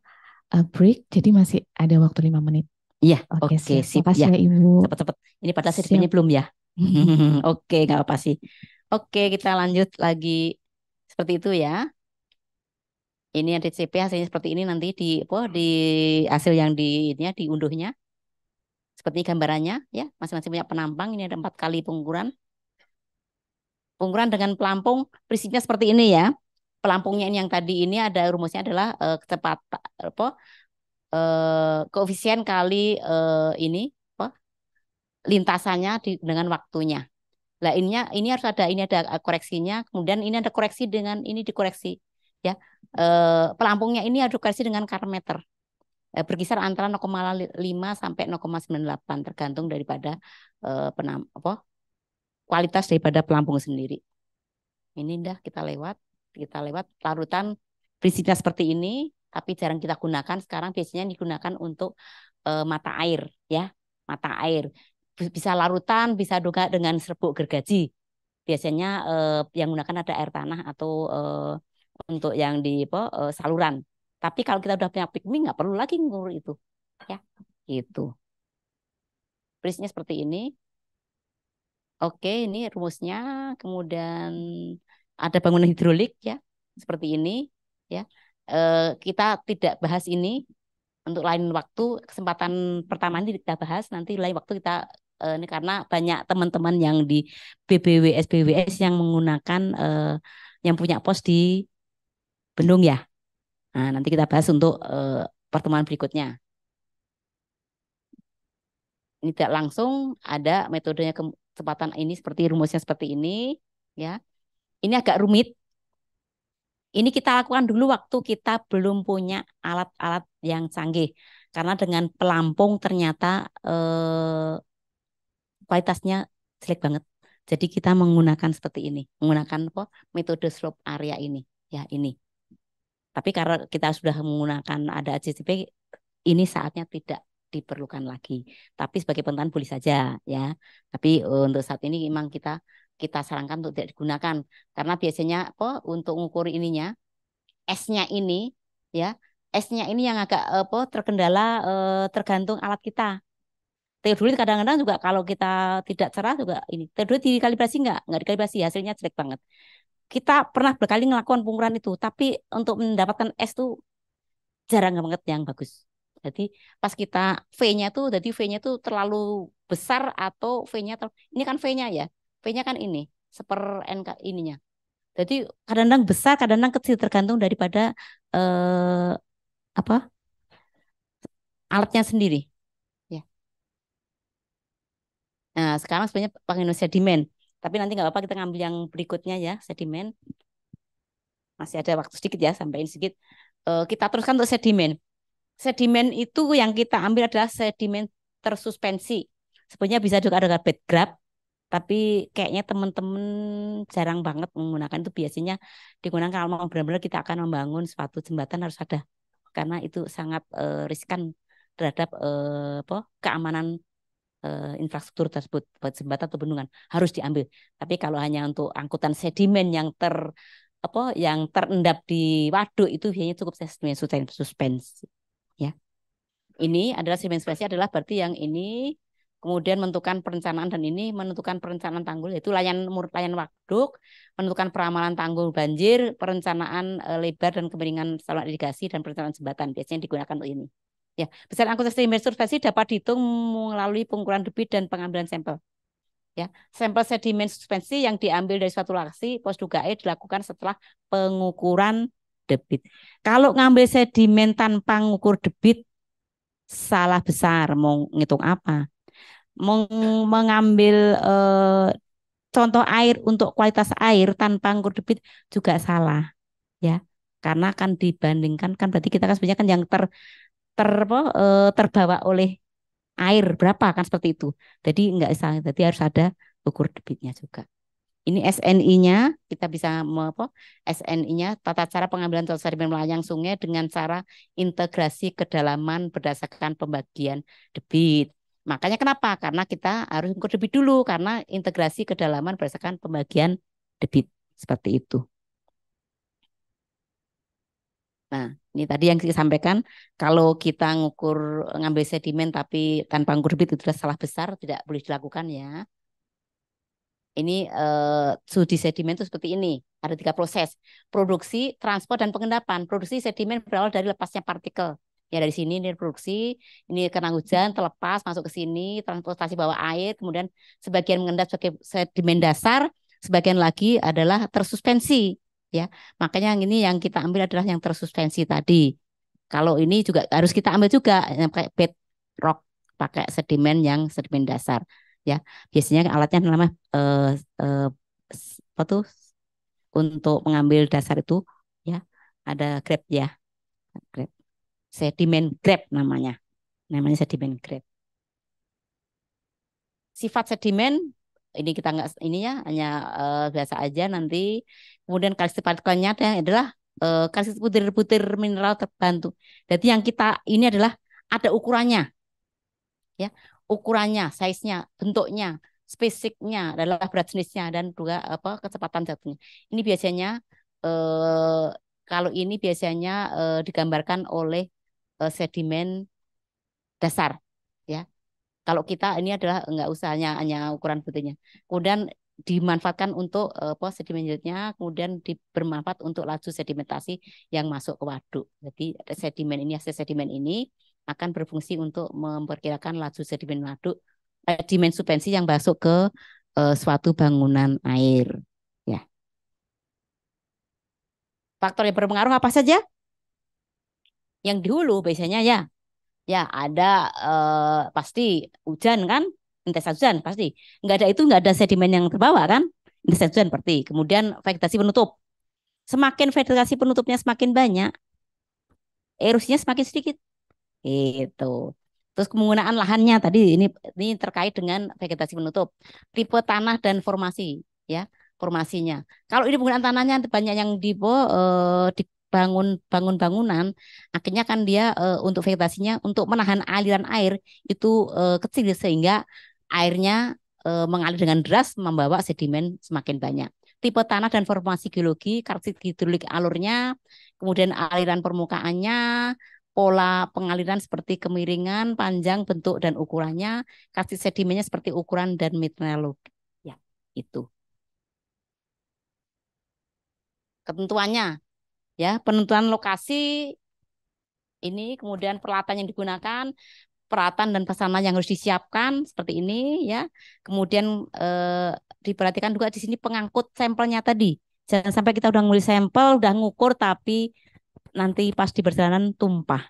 break, jadi masih ada waktu 5 menit. Iya, oke okay, okay, siap. ya. ya Ibu. Cepat-cepat. Ini padahal siap. belum ya? Mm-hmm. [laughs] oke, gak apa-apa sih. Oke, kita lanjut lagi seperti itu ya. Ini di CP hasilnya seperti ini nanti di apa di hasil yang di ini ya diunduhnya. Seperti gambarannya ya, masing-masing punya penampang ini ada empat kali pengukuran. Pengukuran dengan pelampung prinsipnya seperti ini ya. Pelampungnya yang tadi ini ada rumusnya adalah uh, eh, kecepatan apa uh, eh, koefisien kali uh, ini apa lintasannya di, dengan waktunya. Lah ini, ini harus ada ini ada koreksinya, kemudian ini ada koreksi dengan ini dikoreksi ya. Uh, pelampungnya ini harus koreksi dengan karometer berkisar antara 0,5 sampai 0,98 tergantung daripada uh, penam, apa, kualitas daripada pelampung sendiri. Ini dah kita lewat, kita lewat larutan prinsipnya seperti ini, tapi jarang kita gunakan. Sekarang biasanya digunakan untuk e, mata air, ya, mata air. Bisa larutan, bisa juga dengan serbuk gergaji. Biasanya e, yang gunakan ada air tanah atau e, untuk yang di po, e, saluran. Tapi kalau kita udah punya pikmi nggak perlu lagi ngurus itu, ya, itu Prinsipnya seperti ini Oke, ini rumusnya. Kemudian ada bangunan hidrolik ya, seperti ini ya. E, kita tidak bahas ini untuk lain waktu. Kesempatan pertama ini kita bahas nanti lain waktu kita e, ini karena banyak teman-teman yang di BBWS BWS yang menggunakan e, yang punya pos di Bendung ya. Nah, nanti kita bahas untuk e, pertemuan berikutnya. Ini tidak langsung ada metodenya ke, kesempatan ini seperti rumusnya seperti ini ya. Ini agak rumit. Ini kita lakukan dulu waktu kita belum punya alat-alat yang canggih. Karena dengan pelampung ternyata eh, kualitasnya jelek banget. Jadi kita menggunakan seperti ini, menggunakan apa? metode slope area ini, ya ini. Tapi karena kita sudah menggunakan ada ACCP, ini saatnya tidak diperlukan lagi. Tapi sebagai pentan boleh saja ya. Tapi eh, untuk saat ini memang kita kita sarankan untuk tidak digunakan karena biasanya apa untuk mengukur ininya s-nya ini ya s-nya ini yang agak apa terkendala eh, tergantung alat kita. Teodolit kadang-kadang juga kalau kita tidak cerah juga ini Teodolit dikalibrasi enggak? nggak dikalibrasi hasilnya jelek banget. Kita pernah berkali melakukan pengukuran itu tapi untuk mendapatkan s itu jarang banget yang bagus. Jadi pas kita V-nya tuh, jadi V-nya tuh terlalu besar atau V-nya ter... ini kan V-nya ya, V-nya kan ini seper nk ininya. Jadi kadang-kadang besar, kadang-kadang kecil tergantung daripada eh, apa alatnya sendiri. Ya. Nah sekarang sebenarnya pakai Indonesia demand, tapi nanti nggak apa-apa kita ngambil yang berikutnya ya sedimen. Masih ada waktu sedikit ya, sampaikan sedikit. Eh, kita teruskan untuk sedimen sedimen itu yang kita ambil adalah sedimen tersuspensi. Sebenarnya bisa juga ada bed grab, tapi kayaknya teman-teman jarang banget menggunakan itu biasanya digunakan kalau mau benar-benar kita akan membangun suatu jembatan harus ada karena itu sangat uh, riskan terhadap uh, apa, keamanan uh, infrastruktur tersebut buat jembatan atau bendungan harus diambil. Tapi kalau hanya untuk angkutan sedimen yang ter apa yang terendap di waduk itu biasanya cukup sedimen suspensi ini adalah spesial adalah berarti yang ini kemudian menentukan perencanaan dan ini menentukan perencanaan tanggul yaitu layan mur layan waduk menentukan peramalan tanggul banjir perencanaan uh, lebar dan kemiringan saluran irigasi dan perencanaan jembatan biasanya digunakan untuk ini ya besar angkutan sedimen survei dapat dihitung melalui pengukuran debit dan pengambilan sampel ya sampel sedimen suspensi yang diambil dari suatu lokasi pos dugae dilakukan setelah pengukuran debit kalau ngambil sedimen tanpa ngukur debit salah besar mau ngitung apa Meng mengambil eh, contoh air untuk kualitas air tanpa ngukur debit juga salah ya karena kan dibandingkan kan berarti kita kan sebenarnya kan yang ter ter apa, eh, terbawa oleh air berapa kan seperti itu jadi nggak salah jadi harus ada ukur debitnya juga ini SNI-nya kita bisa apa SNI-nya tata cara pengambilan tata sedimen melayang sungai dengan cara integrasi kedalaman berdasarkan pembagian debit. Makanya kenapa? Karena kita harus ukur debit dulu karena integrasi kedalaman berdasarkan pembagian debit seperti itu. Nah, ini tadi yang saya sampaikan, kalau kita ngukur ngambil sedimen tapi tanpa ngukur debit itu sudah salah besar, tidak boleh dilakukan ya ini uh, eh, sudi sedimen itu seperti ini. Ada tiga proses: produksi, transport, dan pengendapan. Produksi sedimen berawal dari lepasnya partikel. Ya dari sini ini produksi, ini kena hujan, terlepas masuk ke sini, transportasi bawah air, kemudian sebagian mengendap sebagai sedimen dasar, sebagian lagi adalah tersuspensi. Ya, makanya yang ini yang kita ambil adalah yang tersuspensi tadi. Kalau ini juga harus kita ambil juga yang pakai bed rock, pakai sedimen yang sedimen dasar ya biasanya kan alatnya kan namanya eh, eh, apa tuh untuk mengambil dasar itu ya ada grab ya grab sediment grab namanya namanya sediment grab sifat sediment ini kita nggak ini ya hanya eh, biasa aja nanti kemudian kalsit partikelnya adalah eh, kalsit butir-butir mineral terbantu jadi yang kita ini adalah ada ukurannya ya ukurannya, size-nya, bentuknya, spesifiknya adalah berat jenisnya dan juga apa kecepatan jatuhnya. Ini biasanya eh, kalau ini biasanya eh, digambarkan oleh eh, sedimen dasar ya. Kalau kita ini adalah enggak usahanya hanya ukuran bentuknya. Kemudian dimanfaatkan untuk eh, apa sedimen kemudian bermanfaat untuk laju sedimentasi yang masuk ke waduk. Jadi sedimen ini hasil sedimen ini akan berfungsi untuk memperkirakan laju sedimen waduk sedimen eh, suspensi yang masuk ke eh, suatu bangunan air. Ya. Faktor yang berpengaruh apa saja? Yang dulu biasanya ya, ya ada eh, pasti hujan kan, intensitas hujan pasti. nggak ada itu nggak ada sedimen yang terbawa kan, intensitas hujan pasti. Kemudian vegetasi penutup. Semakin vegetasi penutupnya semakin banyak, erosinya semakin sedikit. Itu. Terus penggunaan lahannya tadi ini ini terkait dengan vegetasi penutup, tipe tanah dan formasi ya formasinya. Kalau ini penggunaan tanahnya banyak yang di eh, dibangun bangun bangunan, akhirnya kan dia eh, untuk vegetasinya untuk menahan aliran air itu eh, kecil sehingga airnya eh, mengalir dengan deras membawa sedimen semakin banyak. Tipe tanah dan formasi geologi, karsit hidrolik alurnya, kemudian aliran permukaannya, pola pengaliran seperti kemiringan, panjang, bentuk dan ukurannya, kasih sedimennya seperti ukuran dan mineralogi. Ya, itu. Ketentuannya ya, penentuan lokasi ini kemudian peralatan yang digunakan, peralatan dan pesanan yang harus disiapkan seperti ini ya. Kemudian eh, diperhatikan juga di sini pengangkut sampelnya tadi. Jangan sampai kita udah ngulih sampel, udah ngukur tapi nanti pas di perjalanan tumpah.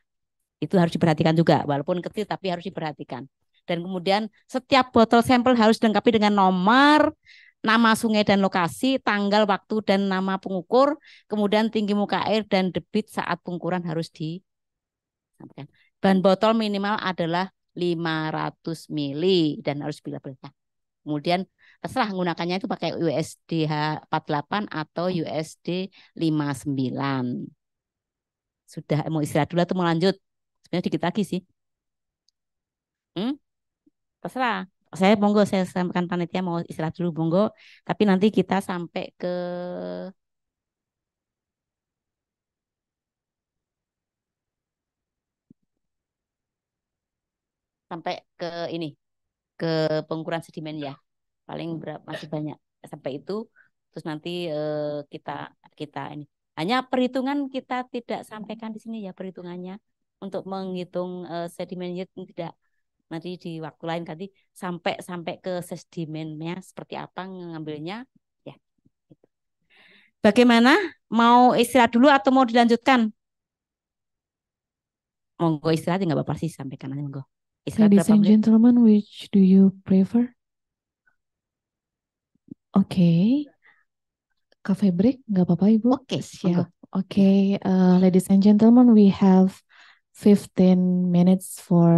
Itu harus diperhatikan juga, walaupun kecil tapi harus diperhatikan. Dan kemudian setiap botol sampel harus dilengkapi dengan nomor, nama sungai dan lokasi, tanggal, waktu, dan nama pengukur, kemudian tinggi muka air dan debit saat pengukuran harus disampaikan. Bahan botol minimal adalah 500 mili dan harus bila berita. Kemudian terserah menggunakannya itu pakai USD 48 atau USD 59. Sudah mau istirahat dulu atau mau lanjut? Sebenarnya dikit lagi sih. Hmm? Terserah. Saya monggo saya sampaikan panitia mau istirahat dulu monggo, tapi nanti kita sampai ke sampai ke ini ke pengukuran sedimen ya paling berapa masih banyak sampai itu terus nanti uh, kita kita ini hanya perhitungan kita tidak sampaikan di sini ya perhitungannya untuk menghitung uh, sedimen yield tidak nanti di waktu lain nanti sampai sampai ke sedimennya seperti apa mengambilnya ya. Bagaimana? Mau istirahat dulu atau mau dilanjutkan? Monggo istirahat ya, nggak apa-apa sih sampaikan aja monggo. Istirahat Ladies and gentlemen, which do you prefer? Oke. Okay. Cafe break nggak apa-apa Ibu? Oke. Okay. Siap. Oke, okay, uh, eh, ladies and gentlemen, we have 15 minutes for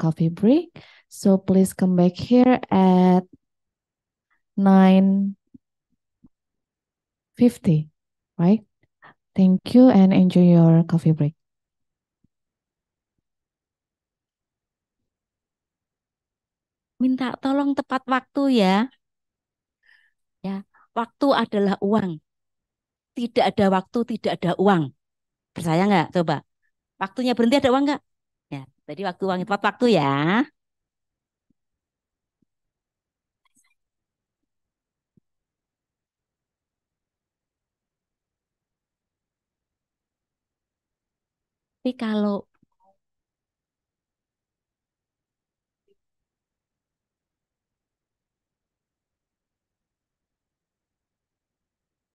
coffee break. So please come back here at 9:50, right? Thank you and enjoy your coffee break. Minta tolong tepat waktu ya. Ya waktu adalah uang. Tidak ada waktu, tidak ada uang. Percaya nggak? Coba. Waktunya berhenti ada uang nggak? Ya, tadi waktu uang tepat waktu ya. Tapi kalau